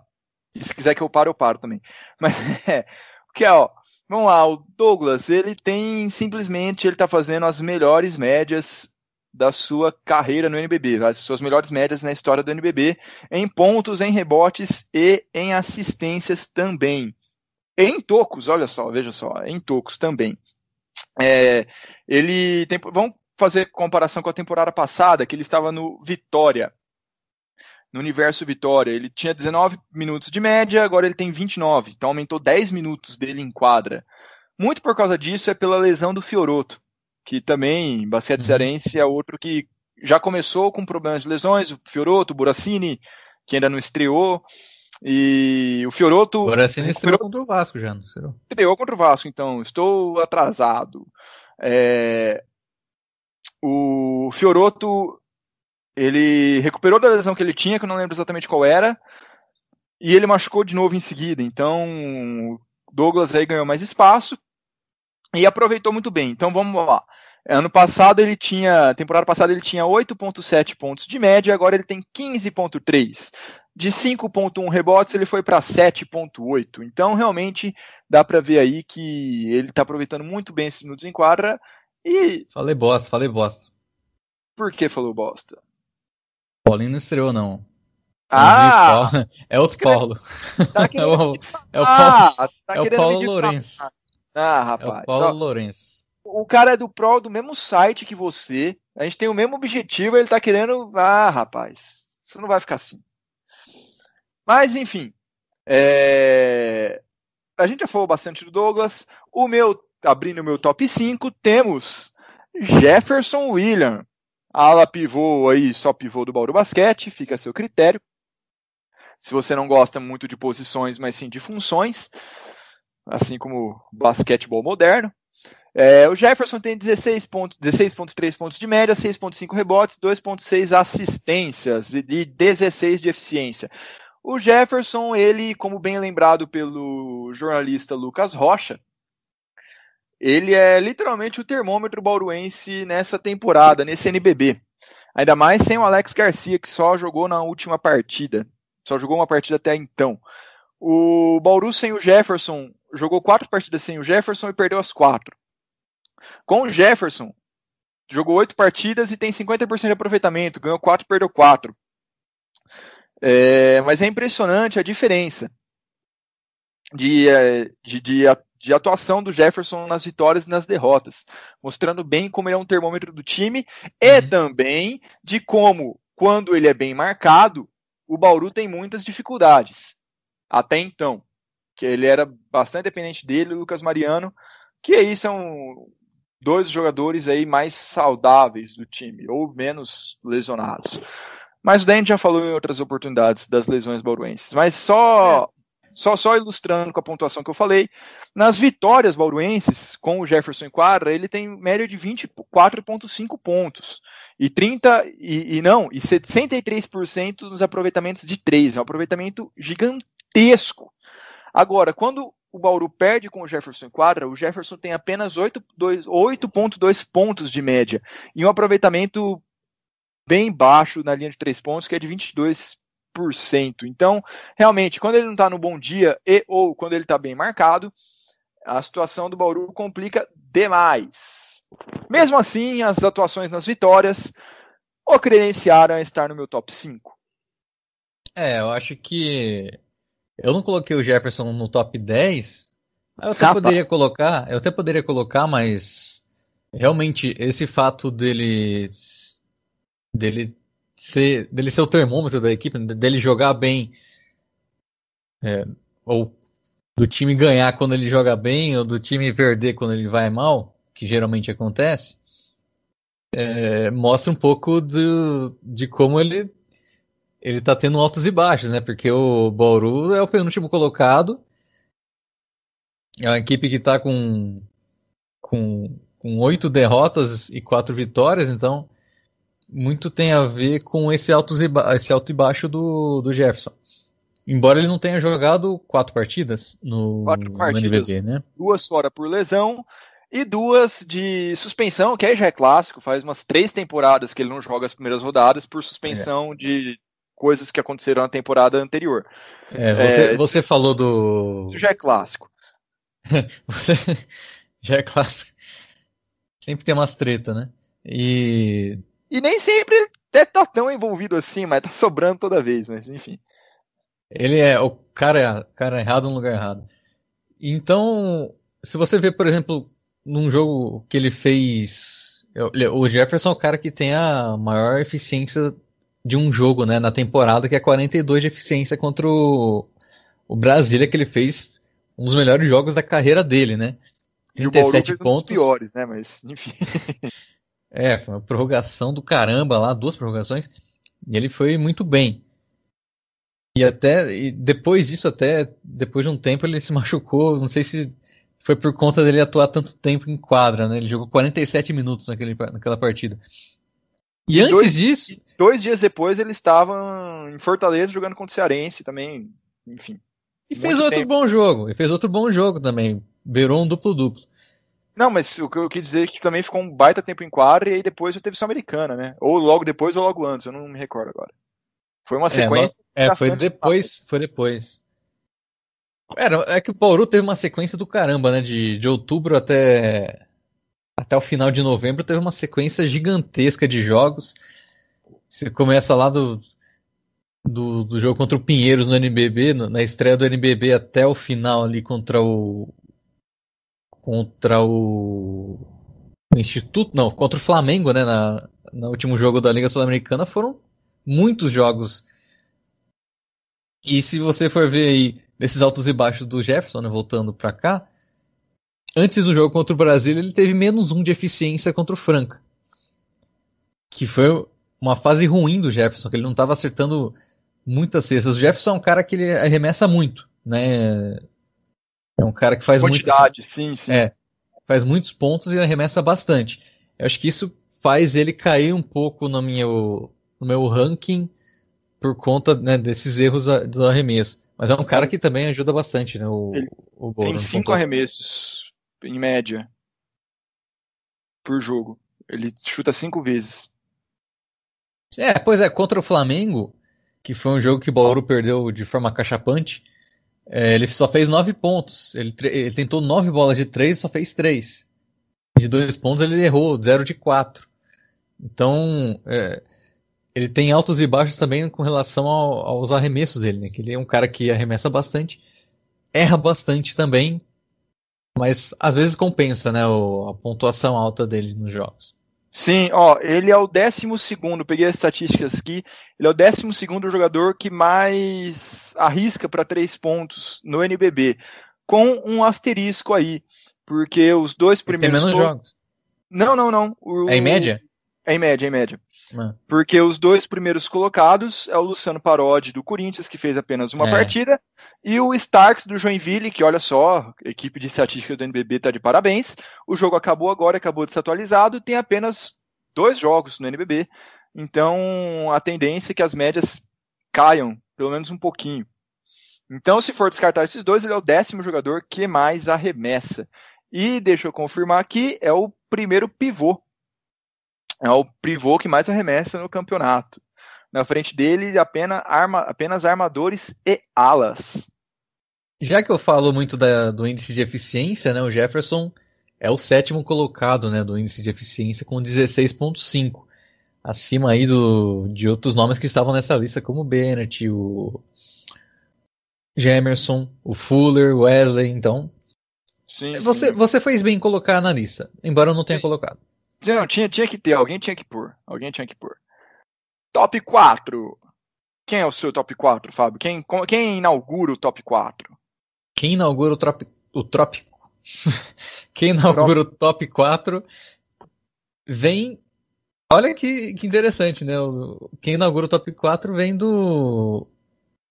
E se quiser que eu pare eu paro também. Mas é, o que é, ó, vamos lá, o Douglas, ele tem simplesmente, ele tá fazendo as melhores médias da sua carreira no NBB, as suas melhores médias na história do NBB, em pontos, em rebotes e em assistências também. Em Tocos, olha só, veja só, em Tocos também. É, ele tem, vamos fazer comparação com a temporada passada, que ele estava no Vitória. No universo Vitória, ele tinha 19 minutos de média, agora ele tem 29, então aumentou 10 minutos dele em quadra. Muito por causa disso é pela lesão do Fioroto, que também, basquete uhum. cearense, é outro que já começou com problemas de lesões, o Fioroto, o Buracini, que ainda não estreou. E o Fioroto. Agora assim, ele estreou contra o Vasco já, não será? Estreou contra o Vasco, então estou atrasado. É... O Fioroto ele recuperou da lesão que ele tinha, que eu não lembro exatamente qual era, e ele machucou de novo em seguida. Então Douglas aí ganhou mais espaço e aproveitou muito bem. Então vamos lá. É, ano passado ele tinha, temporada passada ele tinha 8.7 pontos de média, agora ele tem 15.3. De 5.1 rebotes, ele foi para 7.8. Então, realmente, dá para ver aí que ele está aproveitando muito bem esses minutos em quadra e... Falei bosta, falei bosta. Por que falou bosta? Paulinho não estreou, não. Ah! É outro tá é é Paulo. Tá é, o, ah, é o Paulo, ah, tá é o Paulo Lourenço. Ah, rapaz. É o Paulo Lourenço. O cara é do Pro do mesmo site que você. A gente tem o mesmo objetivo, ele tá querendo. Ah, rapaz. Isso não vai ficar assim. Mas, enfim, é... a gente já falou bastante do Douglas. O meu, abrindo o meu top 5, temos Jefferson William. Ala pivô aí, só pivô do Bauru Basquete, fica a seu critério. Se você não gosta muito de posições, mas sim de funções, assim como basquetebol moderno. É, o Jefferson tem 16 pontos, 16.3 pontos de média, 6.5 rebotes, 2.6 assistências e de 16 de eficiência. O Jefferson, ele, como bem lembrado pelo jornalista Lucas Rocha, ele é literalmente o termômetro bauruense nessa temporada, nesse NBB. Ainda mais sem o Alex Garcia, que só jogou na última partida. Só jogou uma partida até então. O Bauru sem o Jefferson jogou quatro partidas sem o Jefferson e perdeu as quatro. Com o Jefferson, jogou oito partidas e tem 50% de aproveitamento, ganhou quatro, perdeu quatro. É, mas é impressionante a diferença de, é, de, de, de atuação do Jefferson nas vitórias e nas derrotas, mostrando bem como ele é um termômetro do time e uhum. também de como, quando ele é bem marcado, o Bauru tem muitas dificuldades. Até então, que ele era bastante dependente dele, o Lucas Mariano, que aí são dois jogadores aí mais saudáveis do time ou menos lesionados. Mas o Daniel já falou em outras oportunidades das lesões bauruenses. Mas só, é. só, só ilustrando com a pontuação que eu falei, nas vitórias bauruenses, com o Jefferson em quadra, ele tem média de 24,5 pontos. E 30, e, e não, e 63% nos aproveitamentos de 3. É um aproveitamento gigantesco. Agora, quando o Bauru perde com o Jefferson em quadra, o Jefferson tem apenas 8,2 pontos de média e um aproveitamento bem baixo na linha de três pontos, que é de 22%. Então, realmente, quando ele não está no bom dia e ou quando ele está bem marcado, a situação do Bauru complica demais. Mesmo assim, as atuações nas vitórias o credenciaram a estar no meu top 5. É, eu acho que eu não coloquei o Jefferson no top 10. Eu até Rapa. poderia colocar, eu até poderia colocar, mas realmente esse fato dele dele ser, dele ser o termômetro da equipe, né, dele jogar bem, é, ou do time ganhar quando ele joga bem, ou do time perder quando ele vai mal, que geralmente acontece, é, mostra um pouco do, de como ele ele tá tendo altos e baixos, né? Porque o Bauru é o penúltimo colocado, é uma equipe que está com com com oito derrotas e quatro vitórias, então muito tem a ver com esse, altos e esse alto e baixo do, do Jefferson. Embora ele não tenha jogado quatro partidas no, quatro partidas, no NBB, né? Duas fora por lesão e duas de suspensão, que aí já é clássico, faz umas três temporadas que ele não joga as primeiras rodadas por suspensão é. de coisas que aconteceram na temporada anterior. É, você, é, você falou do. Já é clássico. você... Já é clássico. Sempre tem umas treta, né? E e nem sempre ele é tá tão envolvido assim, mas tá sobrando toda vez, mas enfim. Ele é o cara, é, cara é errado no lugar errado. Então, se você vê, por exemplo, num jogo que ele fez. O Jefferson é o cara que tem a maior eficiência de um jogo, né, na temporada, que é 42 de eficiência contra o, o Brasília, que ele fez um dos melhores jogos da carreira dele, né? 37 e o pontos. Dos piores, né? Mas, enfim. É, foi uma prorrogação do caramba lá, duas prorrogações, e ele foi muito bem. E até e depois disso, até depois de um tempo, ele se machucou. Não sei se foi por conta dele atuar tanto tempo em quadra, né? Ele jogou 47 minutos naquele, naquela partida. E, e antes dois, disso. Dois dias depois ele estava em Fortaleza jogando contra o Cearense também, enfim. E fez outro tempo. bom jogo. E fez outro bom jogo também. Beirou um duplo-duplo. Não, mas o que eu quis dizer é que também ficou um baita tempo em quadra e aí depois teve só americana, né? Ou logo depois ou logo antes, eu não me recordo agora. Foi uma é, sequência. É, é foi depois, foi depois. Era, é que o Bauru teve uma sequência do caramba, né? De, de outubro até até o final de novembro teve uma sequência gigantesca de jogos. Você começa lá do, do, do jogo contra o Pinheiros no NBB, no, na estreia do NBB até o final ali contra o, contra o, o Instituto, não, contra o Flamengo, né, na, no último jogo da Liga Sul-Americana, foram muitos jogos. E se você for ver aí nesses altos e baixos do Jefferson, né, voltando para cá, antes do jogo contra o Brasil, ele teve menos um de eficiência contra o Franca. Que foi uma fase ruim do Jefferson, que ele não estava acertando muitas cestas. O Jefferson é um cara que ele arremessa muito, né? É um cara que faz Quantidade, muitos, sim, sim. É, faz muitos pontos e arremessa bastante. Eu acho que isso faz ele cair um pouco no meu, no meu ranking por conta né, desses erros do arremesso. Mas é um cara que também ajuda bastante, né? O, o tem cinco arremessos, em média, por jogo. Ele chuta cinco vezes. É, pois é, contra o Flamengo, que foi um jogo que o Bauru perdeu de forma cachapante, é, ele só fez nove pontos. Ele, ele, tentou nove bolas de três só fez três. De dois pontos ele errou, zero de quatro. Então, é, ele tem altos e baixos também com relação ao, aos arremessos dele, né? Que ele é um cara que arremessa bastante, erra bastante também, mas às vezes compensa, né? O, a pontuação alta dele nos jogos. Sim, ó, ele é o décimo segundo. peguei as estatísticas aqui. Ele é o décimo segundo jogador que mais arrisca para três pontos no NBB, com um asterisco aí, porque os dois primeiros. Ele tem menos jogos. Não, não, não. O... É em média? É em média, é em média. Ah. Porque os dois primeiros colocados é o Luciano Parodi do Corinthians, que fez apenas uma é. partida, e o Starks do Joinville, que olha só, equipe de estatística do NBB está de parabéns. O jogo acabou agora, acabou de ser atualizado, tem apenas dois jogos no NBB. Então a tendência é que as médias caiam, pelo menos um pouquinho. Então, se for descartar esses dois, ele é o décimo jogador que mais arremessa. E deixa eu confirmar aqui, é o primeiro pivô é o pivô que mais arremessa no campeonato. Na frente dele, apenas, arma, apenas armadores e alas. Já que eu falo muito da, do índice de eficiência, né, o Jefferson é o sétimo colocado né, do índice de eficiência com 16,5. Acima aí do, de outros nomes que estavam nessa lista, como o Bennett, o Jamerson, o Fuller, o Wesley, então. Sim, você, sim. você fez bem em colocar na lista, embora eu não tenha sim. colocado. Não, tinha, tinha que ter, alguém tinha que pôr. Alguém tinha que pôr. Top 4. Quem é o seu top 4, Fábio? Quem, quem inaugura o top 4? Quem inaugura o top. O quem inaugura o top 4 vem. Olha que, que interessante, né? quem inaugura o top 4 vem do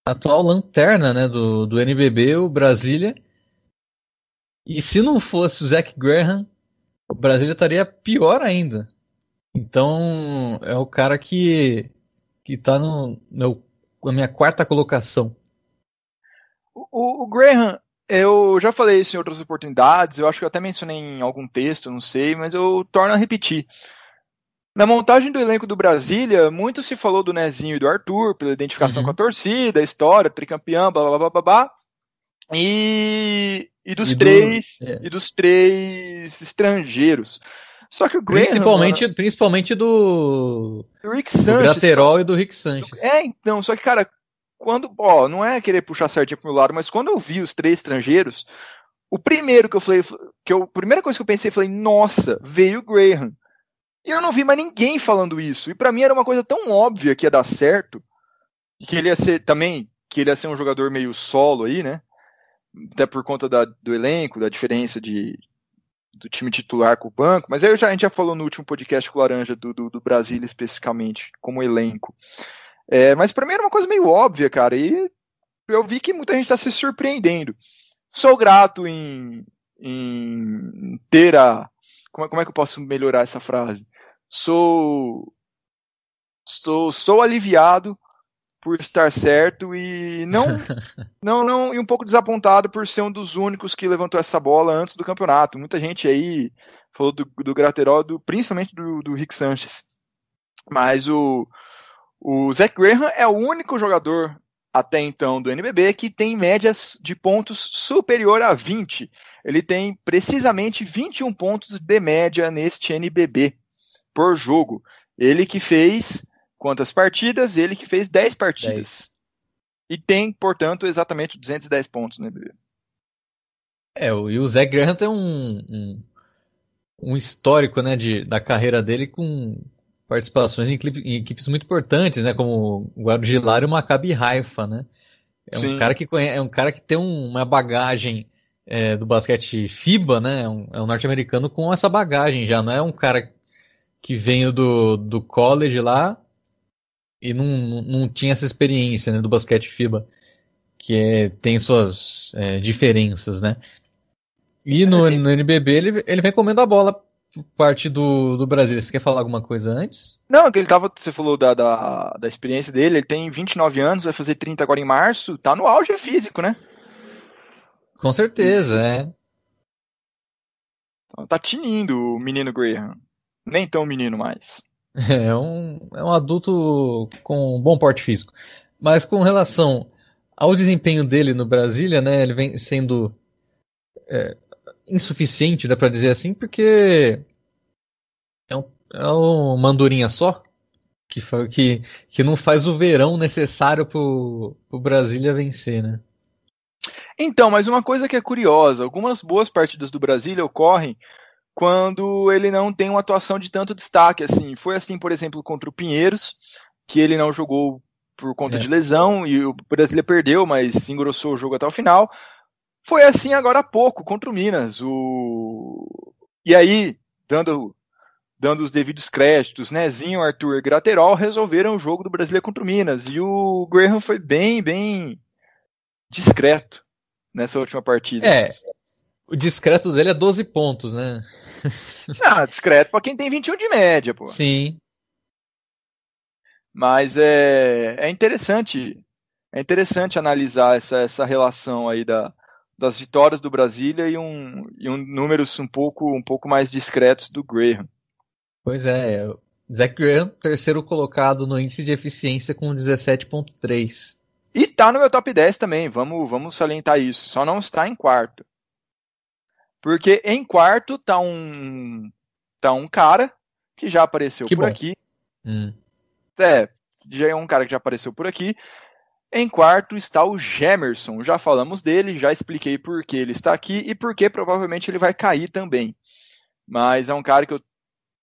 atual lanterna né, do, do NBB, o Brasília. E se não fosse o Zac Graham, o Brasil estaria pior ainda. Então, é o cara que que tá no meu, na minha quarta colocação. O, o Graham, eu já falei isso em outras oportunidades, eu acho que eu até mencionei em algum texto, não sei, mas eu torno a repetir. Na montagem do elenco do Brasília, muito se falou do Nezinho e do Arthur, pela identificação uhum. com a torcida, a história, tricampeão, blá blá blá blá blá. E e dos e três é. e dos três estrangeiros. Só que o Graham, principalmente mano, principalmente do do Rick Sanchez, do Graterol e do Rick Sanchez. É, então, só que cara, quando, ó, não é querer puxar certinho pro meu lado, mas quando eu vi os três estrangeiros, o primeiro que eu falei, que eu, a primeira coisa que eu pensei, falei, nossa, veio o Graham. E eu não vi mais ninguém falando isso. E para mim era uma coisa tão óbvia que ia dar certo, que ele ia ser também, que ele ia ser um jogador meio solo aí, né? até por conta da, do elenco, da diferença de, do time titular com o banco, mas aí já, a gente já falou no último podcast com o Laranja do, do, do Brasília especificamente, como elenco. É, mas para mim era uma coisa meio óbvia, cara, e eu vi que muita gente está se surpreendendo. Sou grato em, em ter a. Como, é, como é que eu posso melhorar essa frase? Sou. Sou, sou aliviado por estar certo e não, não, não, e um pouco desapontado por ser um dos únicos que levantou essa bola antes do campeonato. Muita gente aí falou do, do Graterol, do, principalmente do, do Rick Sanchez. Mas o, o Zach Graham é o único jogador até então do NBB que tem médias de pontos superior a 20. Ele tem precisamente 21 pontos de média neste NBB por jogo. Ele que fez quantas partidas, ele que fez 10 partidas. 10. E tem, portanto, exatamente 210 pontos, né, bebê? É, e o Zé Grant é um, um, um histórico né, de, da carreira dele com participações em, em equipes muito importantes, né? Como Guardilar e o Maccabi Haifa, né? É um, cara que é um cara que tem uma bagagem é, do basquete FIBA, né? É um, é um norte-americano com essa bagagem já, não é um cara que veio do, do college lá e não, não tinha essa experiência né, do basquete FIBA, que é, tem suas é, diferenças, né? E é, no, é no NBB ele, ele vem comendo a bola parte do, do Brasil. Você quer falar alguma coisa antes? Não, que ele tava. Você falou da, da, da, experiência dele, ele tem 29 anos, vai fazer 30 agora em março, tá no auge é físico, né? Com certeza, é. Então, tá tinindo o menino Graham. Nem tão menino mais. É um, é um adulto com um bom porte físico. Mas com relação ao desempenho dele no Brasília, né, ele vem sendo é, insuficiente, dá para dizer assim, porque é um, é um mandurinha só, que, que, que não faz o verão necessário para o Brasília vencer, né? Então, mas uma coisa que é curiosa, algumas boas partidas do Brasília ocorrem quando ele não tem uma atuação de tanto destaque assim. Foi assim, por exemplo, contra o Pinheiros, que ele não jogou por conta é. de lesão e o Brasília perdeu, mas engrossou o jogo até o final. Foi assim agora há pouco contra o Minas. O... E aí, dando dando os devidos créditos, Nezinho, né, Arthur e Graterol resolveram o jogo do Brasileiro contra o Minas. E o Graham foi bem, bem discreto nessa última partida. É, o discreto dele é 12 pontos, né? Ah, discreto para quem tem 21 de média, pô. Sim. Mas é, é interessante, é interessante analisar essa, essa relação aí da, das vitórias do Brasília e um, e um números um pouco, um pouco mais discretos do Graham. Pois é, Zach Graham, terceiro colocado no índice de eficiência com 17.3. E tá no meu top 10 também, vamos, vamos salientar isso. Só não está em quarto. Porque em quarto tá um tá um cara que já apareceu que por bom. aqui. Hum. É, já é um cara que já apareceu por aqui. Em quarto está o Gemerson. Já falamos dele, já expliquei por que ele está aqui e por que provavelmente ele vai cair também. Mas é um cara que eu,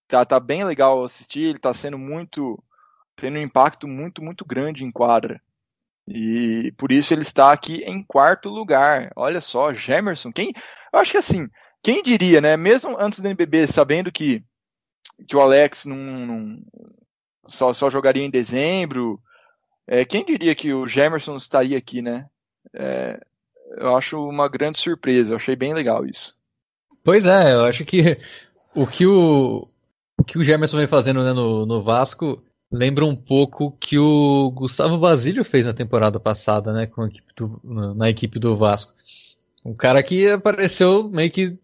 tá, tá bem legal assistir, ele está sendo muito. tendo um impacto muito, muito grande em quadra. E por isso ele está aqui em quarto lugar. Olha só, Gemerson. Quem, eu acho que assim, quem diria, né? Mesmo antes do NBB, sabendo que, que o Alex não, só, só jogaria em dezembro, é, quem diria que o Gemerson estaria aqui, né? É, eu acho uma grande surpresa. Eu achei bem legal isso. Pois é, eu acho que o que o, o, que o Gemerson vem fazendo né, no, no Vasco lembra um pouco que o Gustavo Basílio fez na temporada passada, né, com a equipe do, na equipe do Vasco. Um cara que apareceu meio que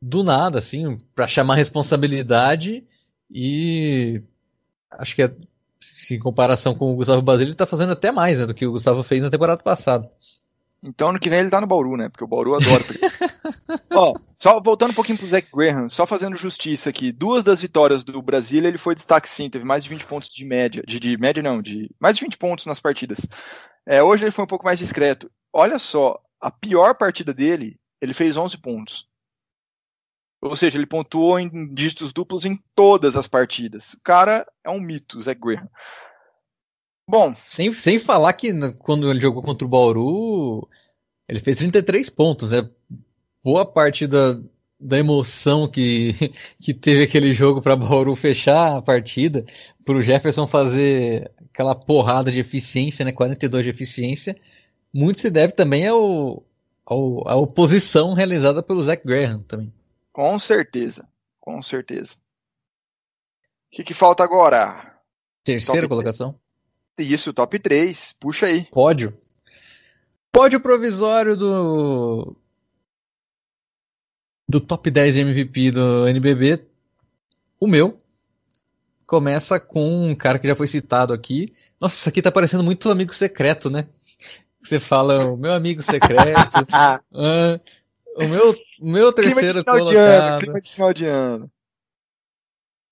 do nada, assim, para chamar responsabilidade e acho que é, em comparação com o Gustavo Basílio, ele tá fazendo até mais né, do que o Gustavo fez na temporada passada. Então, ano que vem ele tá no Bauru, né? Porque o Bauru adora. Ó, só voltando um pouquinho pro Zach Graham, só fazendo justiça aqui. Duas das vitórias do Brasil ele foi destaque sim, teve mais de 20 pontos de média. De, de média não, de mais de 20 pontos nas partidas. É, hoje ele foi um pouco mais discreto. Olha só, a pior partida dele, ele fez 11 pontos. Ou seja, ele pontuou em dígitos duplos em todas as partidas. O cara é um mito, o Zach Graham. Bom. Sem, sem falar que quando ele jogou contra o Bauru, ele fez 33 pontos, né? Boa parte da, da emoção que, que teve aquele jogo para Bauru fechar a partida, para o Jefferson fazer aquela porrada de eficiência, né? 42 de eficiência, muito se deve também ao, ao, à oposição realizada pelo Zach Graham também. Com certeza, com certeza. O que, que falta agora? Terceira Top colocação? Isso, top 3. Puxa aí. Pódio. Pódio provisório do. Do top 10 MVP do NBB. O meu. Começa com um cara que já foi citado aqui. Nossa, isso aqui tá parecendo muito amigo secreto, né? Você fala, o meu amigo secreto. Ah. o meu, meu terceiro clima colocado. clima de final de ano.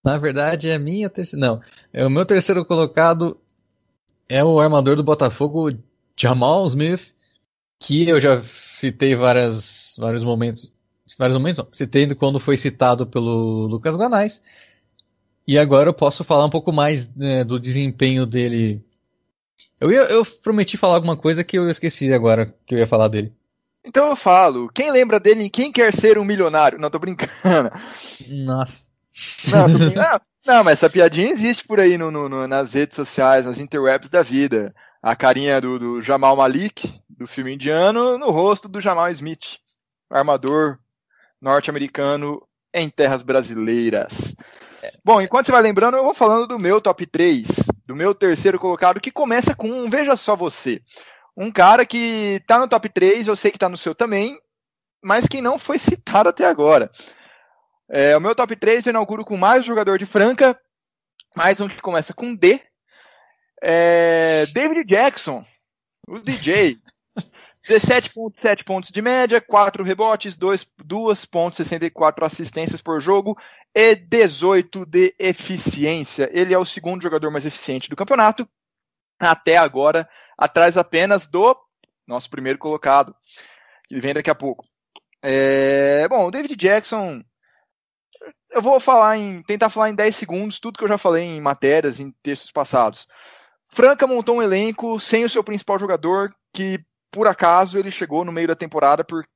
Na verdade, é a minha terceira. Não, é o meu terceiro colocado é o armador do Botafogo, Jamal Smith, que eu já citei várias, vários momentos. Vários momentos, não. Citei quando foi citado pelo Lucas Guanais. E agora eu posso falar um pouco mais né, do desempenho dele. Eu, ia, eu prometi falar alguma coisa que eu esqueci agora que eu ia falar dele. Então eu falo, quem lembra dele em Quem Quer Ser um Milionário? Não, tô brincando. Nossa. Não, tô brincando. Não, mas essa piadinha existe por aí no, no, no, nas redes sociais, nas interwebs da vida. A carinha do, do, Jamal Malik, do filme indiano, no rosto do Jamal Smith, armador norte-americano em terras brasileiras. Bom, enquanto você vai lembrando, eu vou falando do meu top 3, do meu terceiro colocado, que começa com um Veja Só Você. Um cara que tá no top 3, eu sei que tá no seu também, mas que não foi citado até agora. É, o meu top 3 eu inauguro com mais um jogador de Franca, mais um que começa com D. É, David Jackson, o DJ. 17.7 pontos de média, 4 rebotes, 2.64 assistências por jogo e 18 de eficiência. Ele é o segundo jogador mais eficiente do campeonato até agora, atrás apenas do nosso primeiro colocado, que vem daqui a pouco. É, bom, o David Jackson eu vou falar em. tentar falar em 10 segundos tudo que eu já falei em matérias, em textos passados. Franca montou um elenco sem o seu principal jogador, que por acaso ele chegou no meio da temporada porque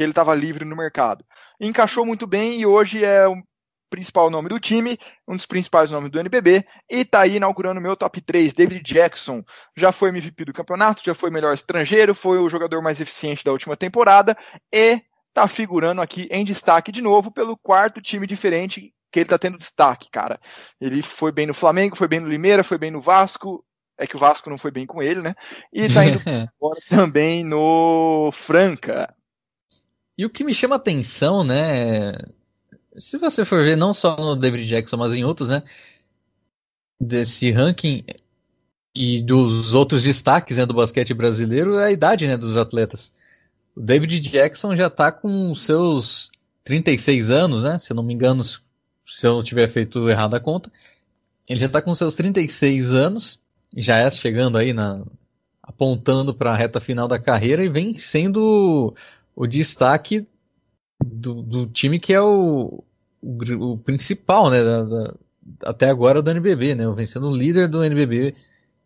ele estava livre no mercado. Encaixou muito bem e hoje é o principal nome do time, um dos principais nomes do NBB, e está aí inaugurando o meu top 3, David Jackson. Já foi MVP do campeonato, já foi melhor estrangeiro, foi o jogador mais eficiente da última temporada e tá figurando aqui em destaque de novo pelo quarto time diferente que ele tá tendo destaque, cara. Ele foi bem no Flamengo, foi bem no Limeira, foi bem no Vasco. É que o Vasco não foi bem com ele, né? E tá indo agora também no Franca. E o que me chama atenção, né? Se você for ver não só no David Jackson, mas em outros, né? Desse ranking e dos outros destaques né, do basquete brasileiro, é a idade né, dos atletas. O David Jackson já está com seus 36 anos, né? Se eu não me engano, se eu não tiver feito errado a conta, ele já está com seus 36 anos, já é chegando aí na apontando para a reta final da carreira e vem sendo o destaque do, do time que é o, o, o principal, né? Da, da, até agora do NBB, né? Vencendo o líder do NBB,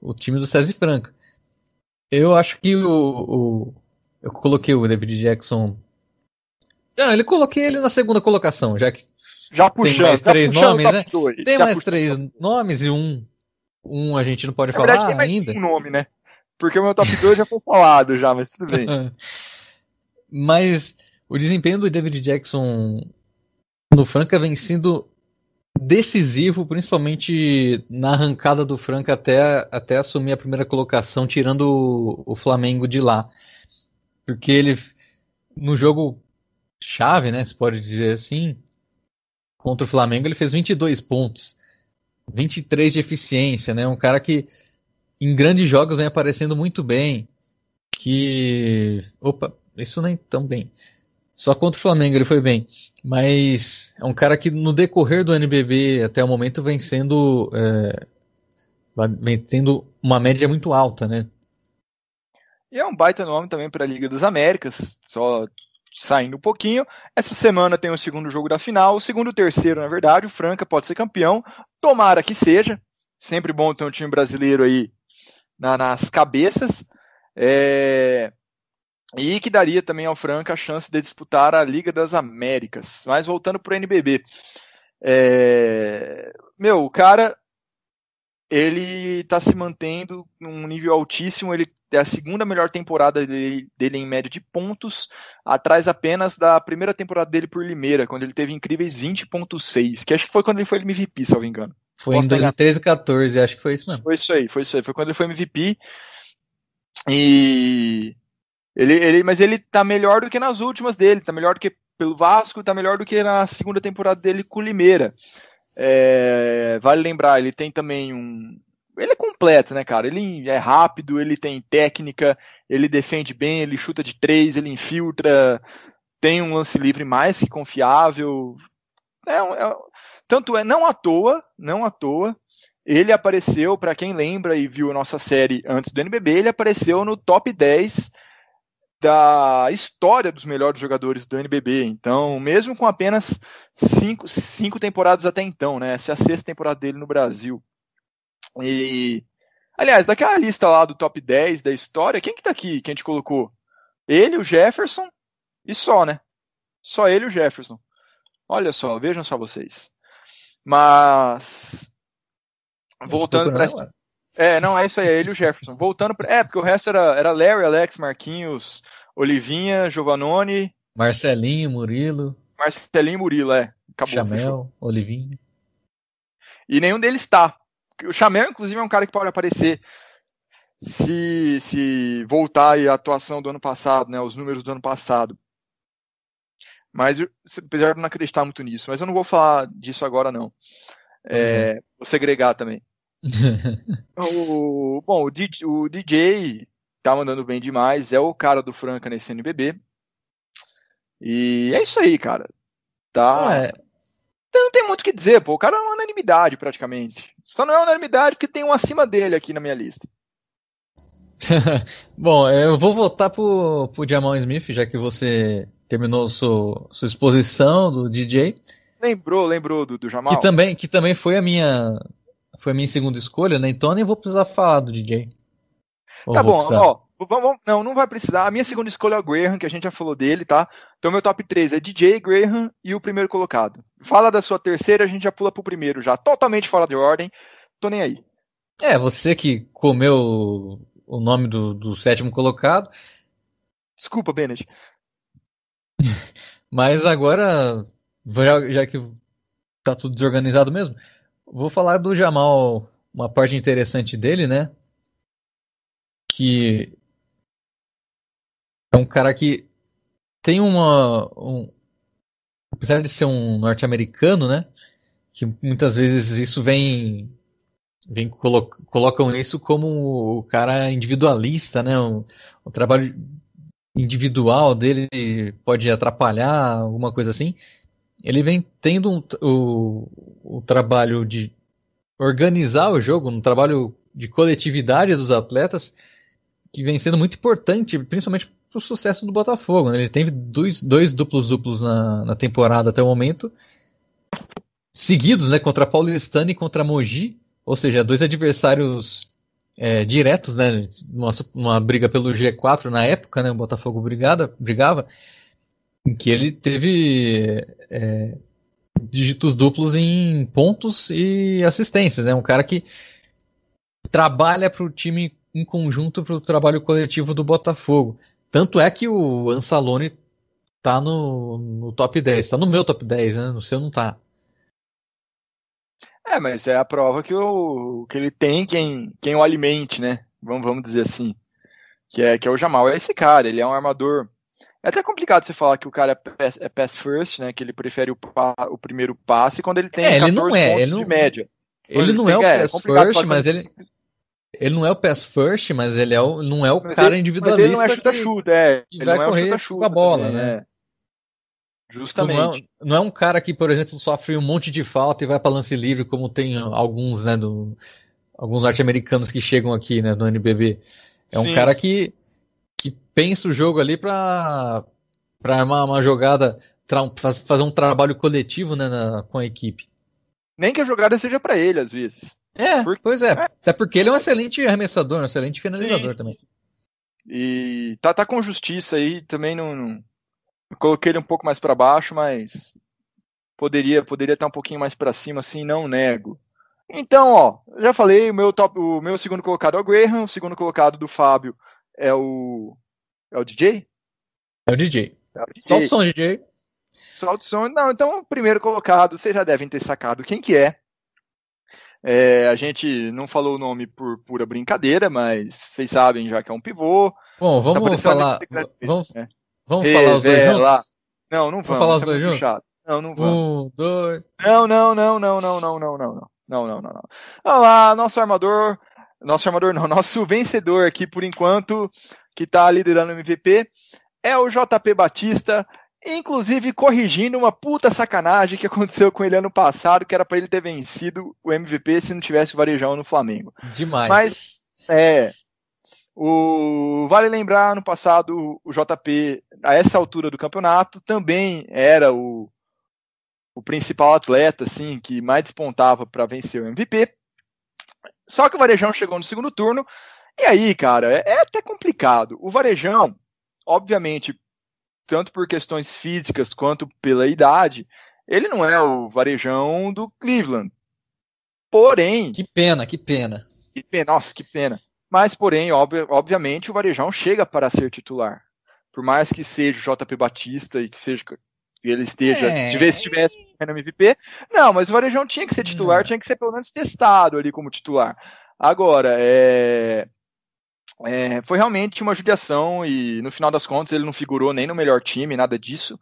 o time do César Franca. Eu acho que o, o eu coloquei o David Jackson. Não, ele coloquei ele na segunda colocação, já que já puxando, tem mais tá três tá nomes, né? Dois, tem mais puxando. três nomes e um. Um a gente não pode na falar verdade, tem mais ainda. Um nome, né? Porque o meu top 2 já foi falado já, mas tudo bem. mas o desempenho do David Jackson no Franca vem sendo decisivo, principalmente na arrancada do Franca até, até assumir a primeira colocação, tirando o, o Flamengo de lá. Porque ele, no jogo chave, né, se pode dizer assim, contra o Flamengo, ele fez 22 pontos, 23 de eficiência, né? Um cara que em grandes jogos vem aparecendo muito bem, que opa, isso nem tão bem. Só contra o Flamengo ele foi bem, mas é um cara que no decorrer do NBB até o momento vem sendo é, vem tendo uma média muito alta, né? E é um baita nome também para a Liga das Américas, só saindo um pouquinho. Essa semana tem o segundo jogo da final, o segundo o terceiro, na verdade, o Franca pode ser campeão, tomara que seja. Sempre bom ter um time brasileiro aí na, nas cabeças. É... E que daria também ao Franca a chance de disputar a Liga das Américas. Mas voltando para o NBB. É... Meu, o cara ele está se mantendo num nível altíssimo. Ele é a segunda melhor temporada dele, dele, em média de pontos, atrás apenas da primeira temporada dele por Limeira, quando ele teve incríveis 20.6, que acho que foi quando ele foi MVP, se eu não me engano. Foi Posso em 2013, 14, acho que foi isso mesmo. Foi isso aí, foi isso aí. Foi quando ele foi MVP. E ele, ele, mas ele tá melhor do que nas últimas dele, tá melhor do que pelo Vasco, tá melhor do que na segunda temporada dele com Limeira. É, vale lembrar, ele tem também um, ele é completo, né, cara? Ele é rápido, ele tem técnica, ele defende bem, ele chuta de três, ele infiltra, tem um lance livre mais que confiável. É, é, tanto é, não à toa, não à toa, ele apareceu, para quem lembra e viu a nossa série antes do NBB, ele apareceu no top 10 da história dos melhores jogadores do NBB. Então, mesmo com apenas cinco, cinco temporadas até então, né? Essa é a sexta temporada dele no Brasil. E. Aliás, daquela lista lá do top 10 da história, quem que tá aqui que a gente colocou? Ele, o Jefferson e só, né? Só ele e o Jefferson. Olha só, vejam só vocês. Mas. Voltando pra. É, não, é isso aí, é ele e o Jefferson. Voltando pra. É, porque o resto era, era Larry, Alex, Marquinhos, Olivinha, Giovanoni. Marcelinho, Murilo. Marcelinho Murilo, é. Acabou. Chamel, Olivinha. E nenhum deles tá. O Chamel, inclusive, é um cara que pode aparecer se, se voltar aí a atuação do ano passado, né, os números do ano passado. Mas, apesar de não acreditar muito nisso, mas eu não vou falar disso agora, não. É, uhum. Vou segregar também. o, bom, o DJ, o DJ tá mandando bem demais, é o cara do Franca nesse NBB. E é isso aí, cara. Tá. Ah, é. Então não tem muito o que dizer, pô. O cara é uma unanimidade, praticamente. Só não é unanimidade porque tem um acima dele aqui na minha lista. Bom, eu vou voltar pro, pro Jamal Smith, já que você terminou sua, sua exposição do DJ. Lembrou, lembrou do, do Jamal. Que também, que também foi a minha foi a minha segunda escolha, né? Então eu nem vou precisar falar do DJ. tá bom, precisar. ó. Vamos, não, não vai precisar. A minha segunda escolha é o Graham, que a gente já falou dele, tá? Então meu top 3 é DJ, Graham e o primeiro colocado. Fala da sua terceira, a gente já pula pro primeiro já. Totalmente fora de ordem. Tô nem aí. É, você que comeu o nome do, do sétimo colocado. Desculpa, Bennett. Mas agora, já, já que tá tudo desorganizado mesmo, vou falar do Jamal, uma parte interessante dele, né? que é um cara que tem uma. Um, apesar de ser um norte-americano, né? Que muitas vezes isso vem. vem colo colocam isso como o cara individualista, né? O, o trabalho individual dele pode atrapalhar, alguma coisa assim. Ele vem tendo um, o, o trabalho de organizar o jogo, um trabalho de coletividade dos atletas que vem sendo muito importante, principalmente pro sucesso do Botafogo. Né? Ele teve dois, dois duplos duplos na, na temporada até o momento, seguidos, né? Contra Paulistano e contra Mogi, ou seja, dois adversários é, diretos, né? Uma, uma briga pelo G4 na época, né? O Botafogo brigada, brigava, em que ele teve é, dígitos duplos em pontos e assistências, né? Um cara que trabalha para o time em conjunto para o trabalho coletivo do Botafogo. Tanto é que o Ansalone tá no, no top 10, tá no meu top 10, né? No seu não tá. É, mas é a prova que, o, que ele tem quem, quem o alimente, né? Vamos, vamos dizer assim. Que é, que é o Jamal. É esse cara, ele é um armador. É até complicado você falar que o cara é pass, é pass first, né? Que ele prefere o, pa, o primeiro passe quando ele tem é, ele não é, ele não, média. Ele, ele não é o é pass é first, mas ele, ele não é o pass first, mas ele é o, não é o mas cara ele, individualista. ele não é chuta-chuta, é. Que ele vai não é correr chuta -chuta, com a bola, né? é. né? Justamente. Não é, não é, um cara que, por exemplo, sofre um monte de falta e vai para lance livre, como tem alguns, né, do, alguns norte-americanos que chegam aqui, né, no NBB. É um Isso. cara que, que pensa o jogo ali para para armar uma jogada, fazer um trabalho coletivo, né, na, com a equipe. Nem que a jogada seja para ele às vezes. É, Por... pois é. é. Até porque ele é um excelente arremessador, um excelente finalizador Sim. também. E tá, tá com justiça aí, também não, não... Coloquei ele um pouco mais para baixo, mas poderia poderia estar tá um pouquinho mais para cima, assim, não nego. Então, ó, já falei, o meu, top, o meu segundo colocado é o Graham, o segundo colocado do Fábio é o. É o DJ? É o DJ. É o DJ. Solta o som, DJ. Solta o som. Não, então o primeiro colocado, vocês já devem ter sacado quem que é. É, a gente não falou o nome por pura brincadeira, mas vocês sabem já que é um pivô. Bom, tá vamos tá falar. Vamos, né? vamos falar os dois juntos? Não, não vamos. Vamos falar os é dois é juntos? Chato. Não, não vamos. Um, dois. Não, não, não, não, não, não, não, não, não. Não, não, não, não. Olha lá, nosso armador. Nosso armador não, nosso vencedor aqui por enquanto, que está liderando o MVP, é o JP Batista. Inclusive corrigindo uma puta sacanagem que aconteceu com ele ano passado, que era para ele ter vencido o MVP se não tivesse o Varejão no Flamengo. Demais. Mas, é. O, vale lembrar, no passado, o JP, a essa altura do campeonato, também era o, o principal atleta, assim, que mais despontava para vencer o MVP. Só que o Varejão chegou no segundo turno, e aí, cara, é, é até complicado. O Varejão, obviamente, tanto por questões físicas quanto pela idade, ele não é o varejão do Cleveland. Porém. Que pena, que pena. Que pena nossa, que pena. Mas, porém, ob obviamente, o varejão chega para ser titular. Por mais que seja o JP Batista e que seja que ele esteja, é... de vez estivesse no MVP, não, mas o varejão tinha que ser titular, não. tinha que ser pelo menos testado ali como titular. Agora, é, é, foi realmente uma judiação e no final das contas ele não figurou nem no melhor time, nada disso.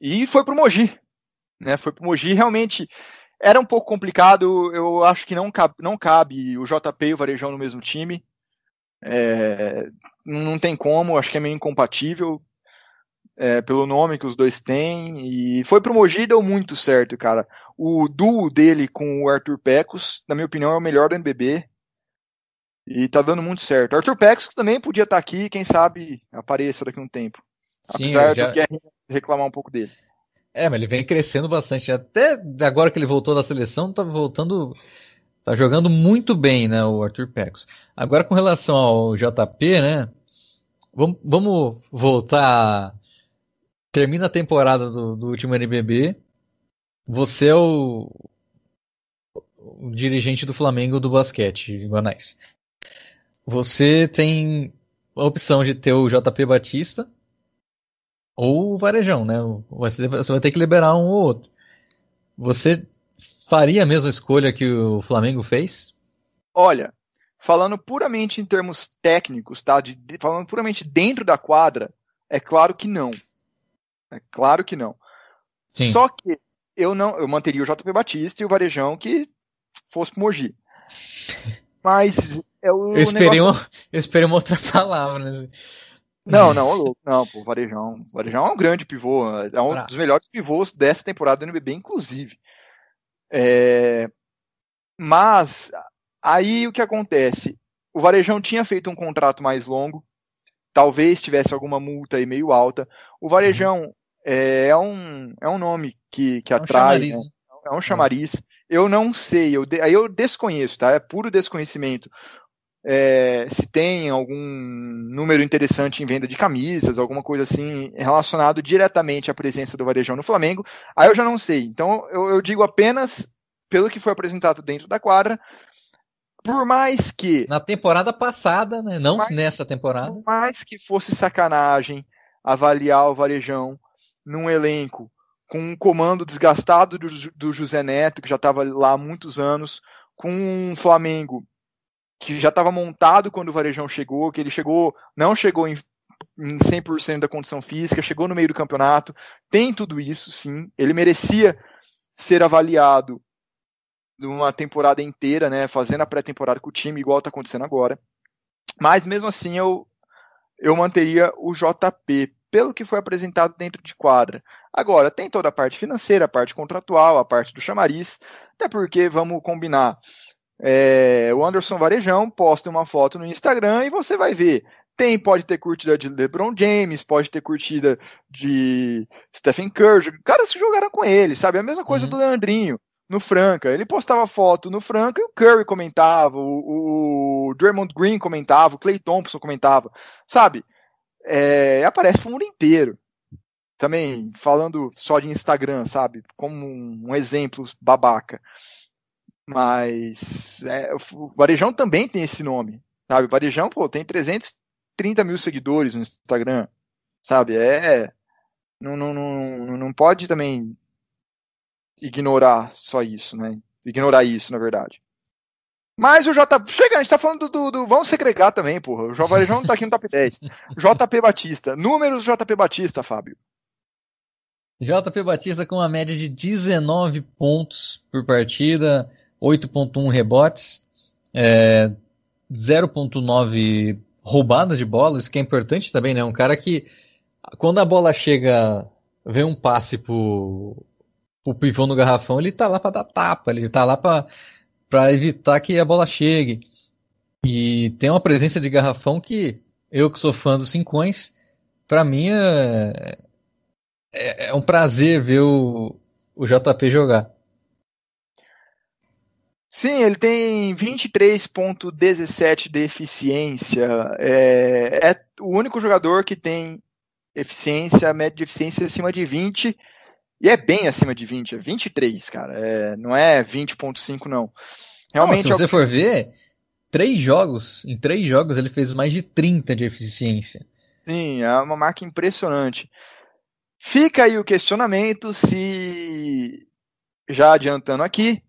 E foi pro Mogi, né? Foi pro Mogi, realmente era um pouco complicado, eu acho que não cabe, não cabe o JP e o Varejão no mesmo time. É, não tem como, acho que é meio incompatível é, pelo nome que os dois têm. E foi pro Mogi e deu muito certo, cara. O duo dele com o Arthur Pecos, na minha opinião, é o melhor do NBB e tá dando muito certo. Arthur Pex também podia estar tá aqui, quem sabe apareça daqui a um tempo. Apesar de já... do é reclamar um pouco dele. É, mas ele vem crescendo bastante. Até agora que ele voltou da seleção, tá voltando. Tá jogando muito bem, né, o Arthur Pecos. Agora, com relação ao JP, né? Vamos, vamos voltar. Termina a temporada do, do último NBB. Você é o, o dirigente do Flamengo do basquete, Guanais. Você tem a opção de ter o JP Batista ou o Varejão, né? Você, vai ter que liberar um ou outro. Você faria a mesma escolha que o Flamengo fez? Olha, falando puramente em termos técnicos, tá? De, de, falando puramente dentro da quadra, é claro que não. É claro que não. Sim. Só que eu não, eu manteria o JP Batista e o Varejão que fosse pro Mogi. Mas é o eu esperei, negócio... um, eu esperei uma outra palavra. Assim. Não, não, Não, pô, o Varejão. Varejão é um grande pivô. É um dos melhores pivôs dessa temporada do NBB, inclusive. É... Mas, aí o que acontece? O Varejão tinha feito um contrato mais longo. Talvez tivesse alguma multa aí meio alta. O Varejão uhum. é, é um, é um nome que, que é atrai. né? É um chamariz. Eu não sei, eu de... aí eu desconheço, tá? É puro desconhecimento é, se tem algum número interessante em venda de camisas, alguma coisa assim relacionado diretamente à presença do Varejão no Flamengo, aí eu já não sei. Então eu, eu digo apenas pelo que foi apresentado dentro da quadra, por mais que. Na temporada passada, né? Não mais, nessa temporada. Por mais que fosse sacanagem avaliar o Varejão num elenco com um comando desgastado do, do José Neto, que já estava lá há muitos anos, com um Flamengo que já estava montado quando o Varejão chegou, que ele chegou, não chegou em, em 100% da condição física, chegou no meio do campeonato, tem tudo isso, sim, ele merecia ser avaliado numa temporada inteira, né, fazendo a pré-temporada com o time, igual está acontecendo agora, mas mesmo assim eu, eu manteria o JP, pelo que foi apresentado dentro de quadra. Agora, tem toda a parte financeira, a parte contratual, a parte do chamariz, até porque, vamos combinar, é, o Anderson Varejão posta uma foto no Instagram e você vai ver. Tem, pode ter curtida de LeBron James, pode ter curtida de Stephen Curry. Caras que jogaram com ele, sabe? A mesma coisa uhum. do Leandrinho no Franca. Ele postava foto no Franca e o Curry comentava, o, o Draymond Green comentava, o Clay Thompson comentava, sabe? É, aparece pro mundo inteiro. Também falando só de Instagram, sabe? Como um, um exemplo babaca. Mas é, o Varejão também tem esse nome, sabe? O Varejão, pô, tem 330 mil seguidores no Instagram, sabe? É. Não, não, não, não pode também ignorar só isso, né? Ignorar isso, na verdade. Mas o JP. Chega, a gente tá falando do. do, vamos segregar também, porra. O Varejão tá aqui no top 10. JP Batista. Números JP Batista, Fábio. JP Batista com uma média de 19 pontos por partida, 8.1 rebotes, é, 0.9 roubadas de bola, isso que é importante também, né? Um cara que, quando a bola chega, vem um passe pro, pro pivô no garrafão, ele tá lá para dar tapa, ele tá lá para evitar que a bola chegue. E tem uma presença de garrafão que eu que sou fã dos cincões, para mim é, é, é, um prazer ver o, o JP jogar. Sim, ele tem 23,17 de eficiência. É, é, o único jogador que tem eficiência, média de eficiência acima de 20. E é bem acima de 20, é 23, cara. É, não é 20,5, não. Realmente. Não, se é você é... for ver, três jogos, em três jogos ele fez mais de 30 de eficiência. Sim, é uma marca impressionante. Fica aí o questionamento se, já adiantando aqui,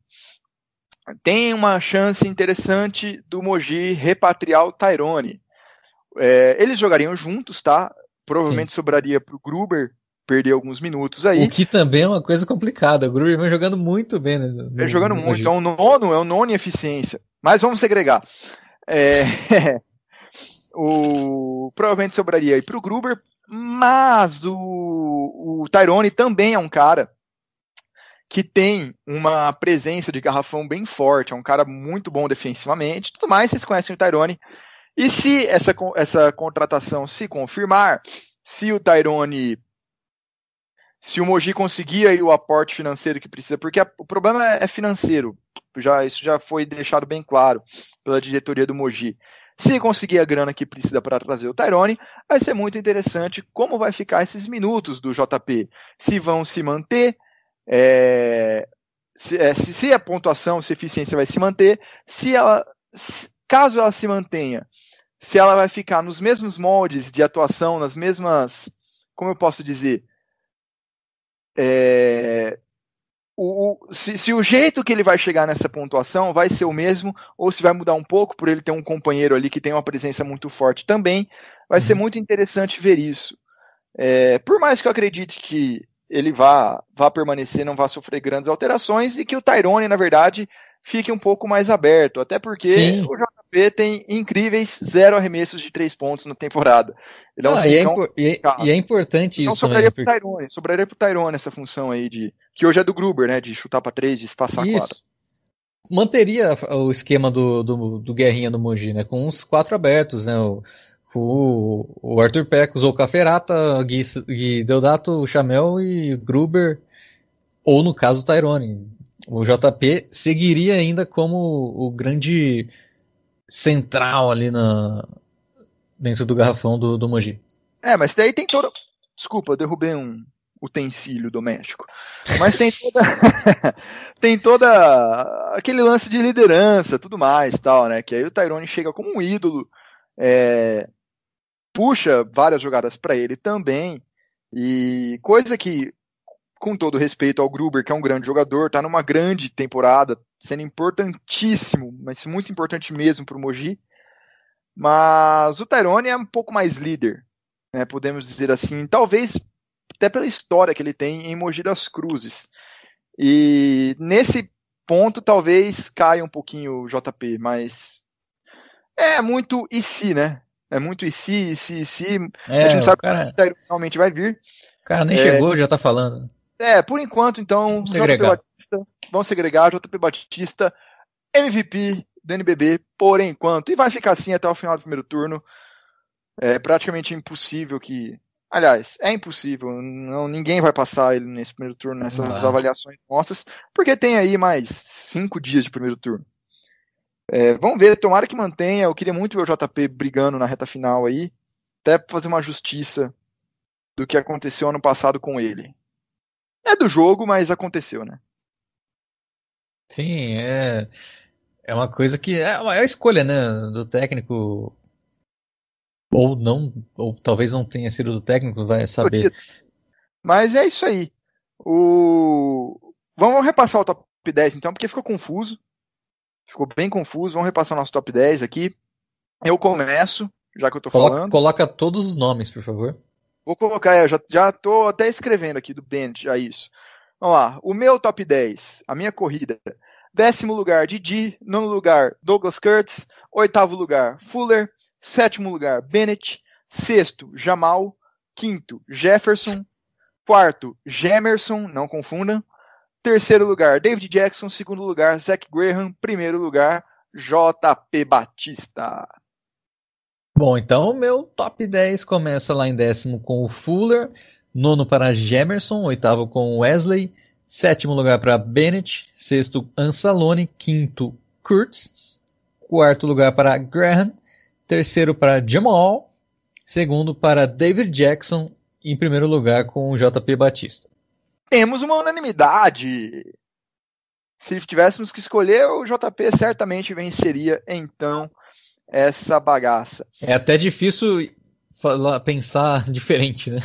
tem uma chance interessante do Mogi repatriar o Tyrone. É, eles jogariam juntos, tá? Provavelmente Sim. sobraria para o Gruber perder alguns minutos aí. O que também é uma coisa complicada. O Gruber vem jogando muito bem, né? No, vem jogando muito. Então, o é nono é o nono em eficiência. Mas vamos segregar. É, o, provavelmente sobraria aí para o Gruber, mas o, o Tyrone também é um cara que tem uma presença de garrafão bem forte, é um cara muito bom defensivamente, tudo mais, vocês conhecem o Tyrone. E se essa, essa contratação se confirmar, se o Tyrone se o Mogi conseguir aí o aporte financeiro que precisa, porque a, o problema é, é financeiro, já, isso já foi deixado bem claro pela diretoria do Mogi. Se conseguir a grana que precisa para trazer o Tyrone, vai ser muito interessante como vai ficar esses minutos do JP. Se vão se manter, é, se, é, se, a pontuação, se a eficiência vai se manter, se ela, se, caso ela se mantenha, se ela vai ficar nos mesmos moldes de atuação, nas mesmas, como eu posso dizer, é, o, o, se, se, o jeito que ele vai chegar nessa pontuação vai ser o mesmo, ou se vai mudar um pouco, por ele ter um companheiro ali que tem uma presença muito forte também, vai ser uhum. muito interessante ver isso. É, por mais que eu acredite que ele vá, vá permanecer, não vá sofrer grandes alterações e que o Tyrone, na verdade, fique um pouco mais aberto, até porque Sim. o JP tem incríveis zero arremessos de três pontos na temporada. Ele é um ah, e, é e, é- e, é importante então, isso. Então sobraria para o pro Tyrone, sobraria pro Tyrone essa função aí de. Que hoje é do Gruber, né? De chutar para três, de espaçar isso. quadra. Manteria o esquema do, do, do Guerrinha Mogi, né? Com uns quatro abertos, né? O o, Arthur Pecos ou Caferata, Gui, Gui Deodato, Chamel e Gruber, ou no caso o Tyrone. O JP seguiria ainda como o grande central ali na, dentro do garrafão do, do Mogi. É, mas daí tem toda. Desculpa, derrubei um utensílio doméstico. Mas tem toda. tem toda. aquele lance de liderança, tudo mais tal, né? Que aí o Tyrone chega como um ídolo. É, puxa várias jogadas para ele também. E coisa que, com todo respeito ao Gruber, que é um grande jogador, está numa grande temporada, sendo importantíssimo, mas muito importante mesmo para o Mogi. Mas o Tyrone é um pouco mais líder, né, podemos dizer assim, talvez até pela história que ele tem em Mogi das Cruzes. E nesse ponto talvez caia um pouquinho o JP, mas é muito e se, né? É muito e se, e se, e se. É, a gente sabe cara... que realmente vai vir. cara nem é... chegou, já tá falando. É, por enquanto, então, vamos segregar. Batista, vamos segregar JP Batista, MVP do NBB, por enquanto. E vai ficar assim até o final do primeiro turno. É praticamente impossível que. Aliás, é impossível. Não, ninguém vai passar ele nesse primeiro turno, nessas ah. avaliações nossas, porque tem aí mais cinco dias de primeiro turno. É, vamos ver, tomara que mantenha. Eu queria muito ver o JP brigando na reta final aí, até fazer uma justiça do que aconteceu ano passado com ele. É do jogo, mas aconteceu, né? Sim, é, é uma coisa que é, é a escolha, né, do técnico ou não, ou talvez não tenha sido do técnico, vai saber. Mas é isso aí. O... Vamos repassar o top 10 então, porque ficou confuso. Ficou bem confuso. Vamos repassar nosso top 10 aqui. Eu começo, já que eu tô coloca, falando. Coloca todos os nomes, por favor. Vou colocar, é, eu já, já tô até escrevendo aqui do Bend, já isso. Vamos lá. O meu top 10, a minha corrida. Décimo lugar, Didi. Nono lugar, Douglas Kurtz. Oitavo lugar, Fuller. Sétimo lugar, Bennett. Sexto, Jamal. Quinto, Jefferson. Quarto, Gemerson, não confundam. Terceiro lugar, David Jackson. Segundo lugar, Zach Graham. Primeiro lugar, JP Batista. Bom, então meu top 10 começa lá em décimo com o Fuller, nono para Jemerson, oitavo com Wesley, sétimo lugar para Bennett, sexto Ansalone, quinto Kurtz, quarto lugar para Graham, terceiro para Jamal, segundo para David Jackson, em primeiro lugar com o JP Batista temos uma unanimidade. Se tivéssemos que escolher, o JP certamente venceria, então, essa bagaça. É até difícil falar, pensar diferente, né?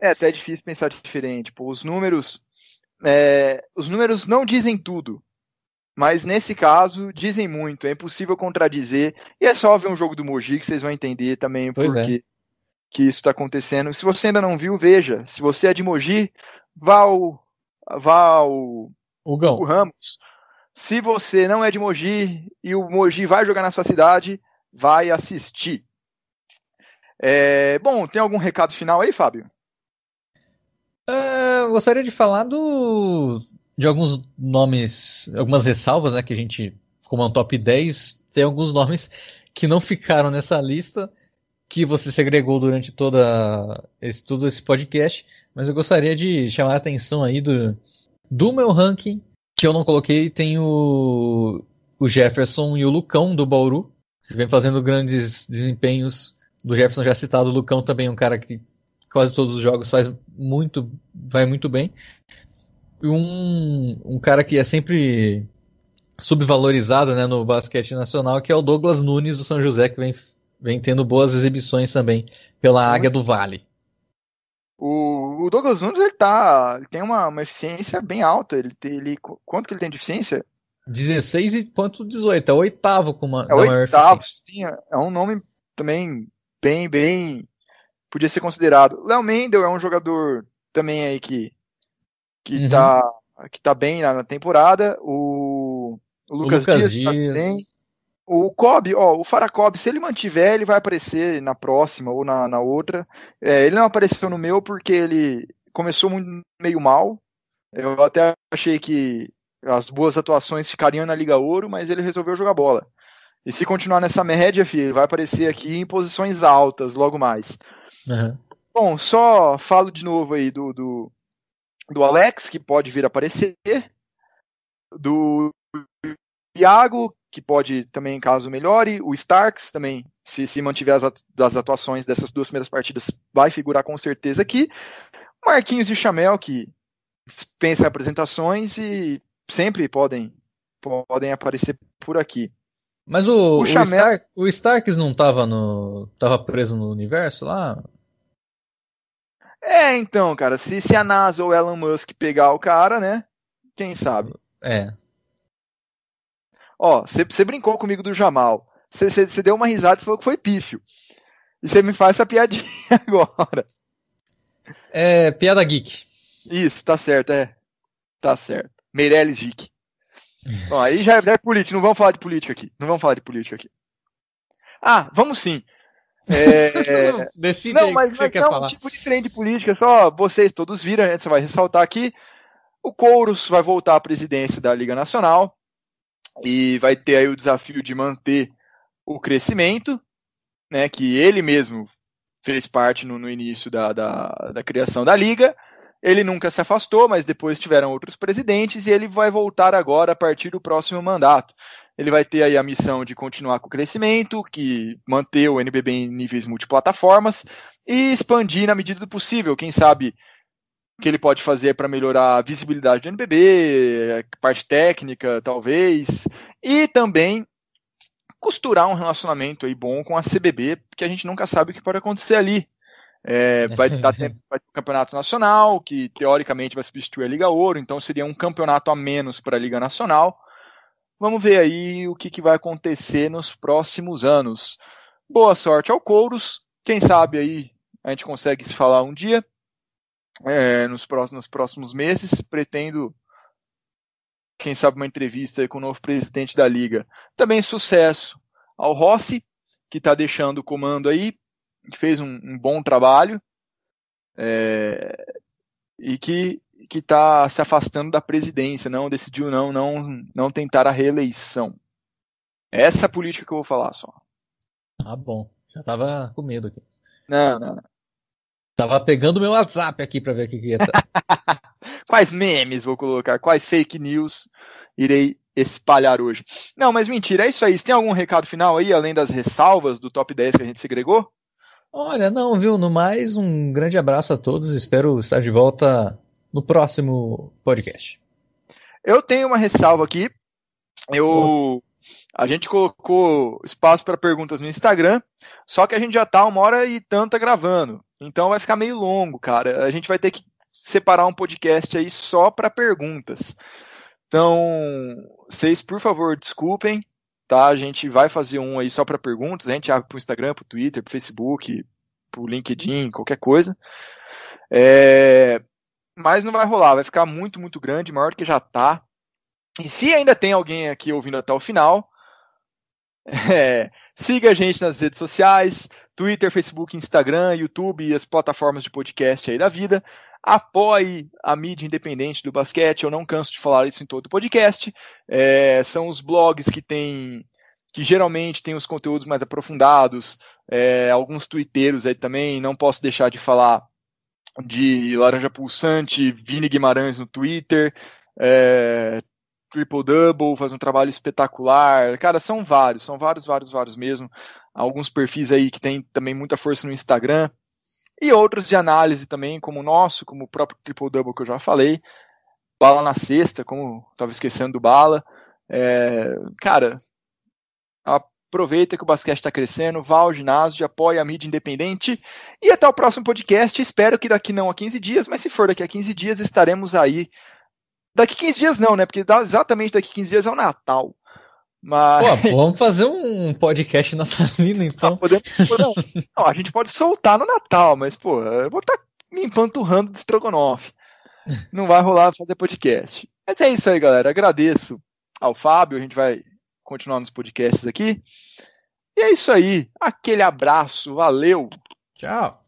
É até difícil pensar diferente. Pô, os números. É, os números não dizem tudo. Mas nesse caso, dizem muito. É impossível contradizer. E é só ver um jogo do Moji que vocês vão entender também pois por é. que, isso está acontecendo. Se você ainda não viu, veja. Se você é de Moji vá ao, vá ao O Ramos. Se você não é de Mogi e o Mogi vai jogar na sua cidade, vai assistir. É, bom, tem algum recado final aí, Fábio? Uh, gostaria de falar do, de alguns nomes, algumas ressalvas, né? Que a gente, como é um top 10, tem alguns nomes que não ficaram nessa lista que você segregou durante toda esse, todo esse podcast mas eu gostaria de chamar a atenção aí do, do meu ranking, que eu não coloquei, tem o, o Jefferson e o Lucão do Bauru, que vem fazendo grandes desempenhos. Do Jefferson já citado, o Lucão também é um cara que quase todos os jogos faz muito, vai muito bem. Um, um cara que é sempre subvalorizado né, no basquete nacional, que é o Douglas Nunes do São José, que vem, vem tendo boas exibições também pela Águia do Vale. O, o Douglas Nunes ele tá, ele tem uma, uma eficiência bem alta. Ele, tem, ele quanto que ele tem de eficiência? 16 e 18, é oitavo com uma é oitavo, sim, é um nome também bem, bem podia ser considerado. Léo Mendel é um jogador também aí que que uhum. tá que tá bem na, na temporada. O, o Lucas, o Lucas Dias, Dias. Tá bem. O Kobe, ó, o Farakob, se ele mantiver, ele vai aparecer na próxima ou na, na outra. É, ele não apareceu no meu porque ele começou muito, meio mal. Eu até achei que as boas atuações ficariam na Liga Ouro, mas ele resolveu jogar bola. E se continuar nessa média, filho, vai aparecer aqui em posições altas logo mais. Uhum. Bom, só falo de novo aí do, do, do Alex, que pode vir aparecer, do Iago, que pode também, caso melhore. O Starks também, se, se mantiver as, as atuações dessas duas primeiras partidas, vai figurar com certeza aqui. Marquinhos e Chamel, que dispensam apresentações e sempre podem, podem aparecer por aqui. Mas o, o, o, Stark, o Starks não estava no. tava preso no universo lá? É, então, cara, se, se a NASA ou Elon Musk pegar o cara, né? Quem sabe? É, Ó, você brincou comigo do Jamal. Você deu uma risada e falou que foi pífio. E você me faz essa piadinha agora. É, piada geek. Isso, tá certo, é. Tá certo. Meirelles geek. Bom, aí já é, é política. Não vamos falar de política aqui. Não vamos falar de política aqui. Ah, vamos sim. É... não, decide não, mas, o que você quer não, é falar. tipo diferente de política, só vocês todos viram, a gente vai ressaltar aqui. O Couros vai voltar à presidência da Liga Nacional e vai ter aí o desafio de manter o crescimento, né, que ele mesmo fez parte no, no início da, da, da, criação da liga. Ele nunca se afastou, mas depois tiveram outros presidentes e ele vai voltar agora a partir do próximo mandato. Ele vai ter aí a missão de continuar com o crescimento, que manter o NBB em níveis multiplataformas e expandir na medida do possível. Quem sabe que ele pode fazer para melhorar a visibilidade do NBB, parte técnica, talvez, e também costurar um relacionamento aí bom com a CBB, porque a gente nunca sabe o que pode acontecer ali. É, vai dar tempo para o campeonato nacional, que teoricamente vai substituir a Liga Ouro, então seria um campeonato a menos para a Liga Nacional. Vamos ver aí o que, que vai acontecer nos próximos anos. Boa sorte ao Couros, quem sabe aí a gente consegue se falar um dia é, nos, próximos, nos próximos meses. Pretendo, quem sabe, uma entrevista com o novo presidente da Liga. Também sucesso ao Rossi, que está deixando o comando aí, que fez um, um bom trabalho é, e que que está se afastando da presidência, não decidiu não não não tentar a reeleição. Essa é política que eu vou falar só. Ah, bom. Já tava com medo aqui. Não, não. Tava pegando meu WhatsApp aqui para ver o que, ia estar. Tá. quais memes vou colocar, quais fake news irei espalhar hoje. Não, mas mentira, é isso aí. Você tem algum recado final aí, além das ressalvas do top 10 que a gente segregou? Olha, não, viu? No mais, um grande abraço a todos. Espero estar de volta no próximo podcast. Eu tenho uma ressalva aqui. Eu. A gente colocou espaço para perguntas no Instagram, só que a gente já tá uma hora e tanta gravando. Então vai ficar meio longo, cara. A gente vai ter que separar um podcast aí só para perguntas. Então, vocês, por favor, desculpem, tá? A gente vai fazer um aí só para perguntas. A gente abre para o Instagram, para o Twitter, para o Facebook, para o LinkedIn, qualquer coisa. É... Mas não vai rolar, vai ficar muito, muito grande, maior do que já tá. E se ainda tem alguém aqui ouvindo até o final, É, siga a gente nas redes sociais, Twitter, Facebook, Instagram, YouTube e as plataformas de podcast aí da vida. Apoie a mídia independente do basquete, eu não canso de falar isso em todo o podcast. É, são os blogs que têm que geralmente tem os conteúdos mais aprofundados, é, alguns twitteiros aí também, não posso deixar de falar de Laranja Pulsante, Vini Guimarães no Twitter, é, triple-double, faz um trabalho espetacular. Cara, são vários, são vários, vários, vários mesmo. Alguns perfis aí que tem também muita força no Instagram. E outros de análise também, como o nosso, como o próprio triple-double que eu já falei. Bala na sexta, como estava esquecendo do Bala. É, cara, aproveita que o basquete está crescendo, vá ao ginásio, apoie a mídia independente. E até o próximo podcast. Espero que daqui não a 15 dias, mas se for daqui a 15 dias, estaremos aí Daqui 15 dias não, né? Porque exatamente daqui 15 dias é o Natal. Mas... Pô, vamos fazer um podcast natalino, ah, então. Ah, podemos... não, a gente pode soltar no Natal, mas, pô, eu vou estar tá me empanturrando de estrogonofe. Não vai rolar fazer podcast. Mas é isso aí, galera. Agradeço ao Fábio. A gente vai continuar nos podcasts aqui. E é isso aí. Aquele abraço. Valeu. Tchau.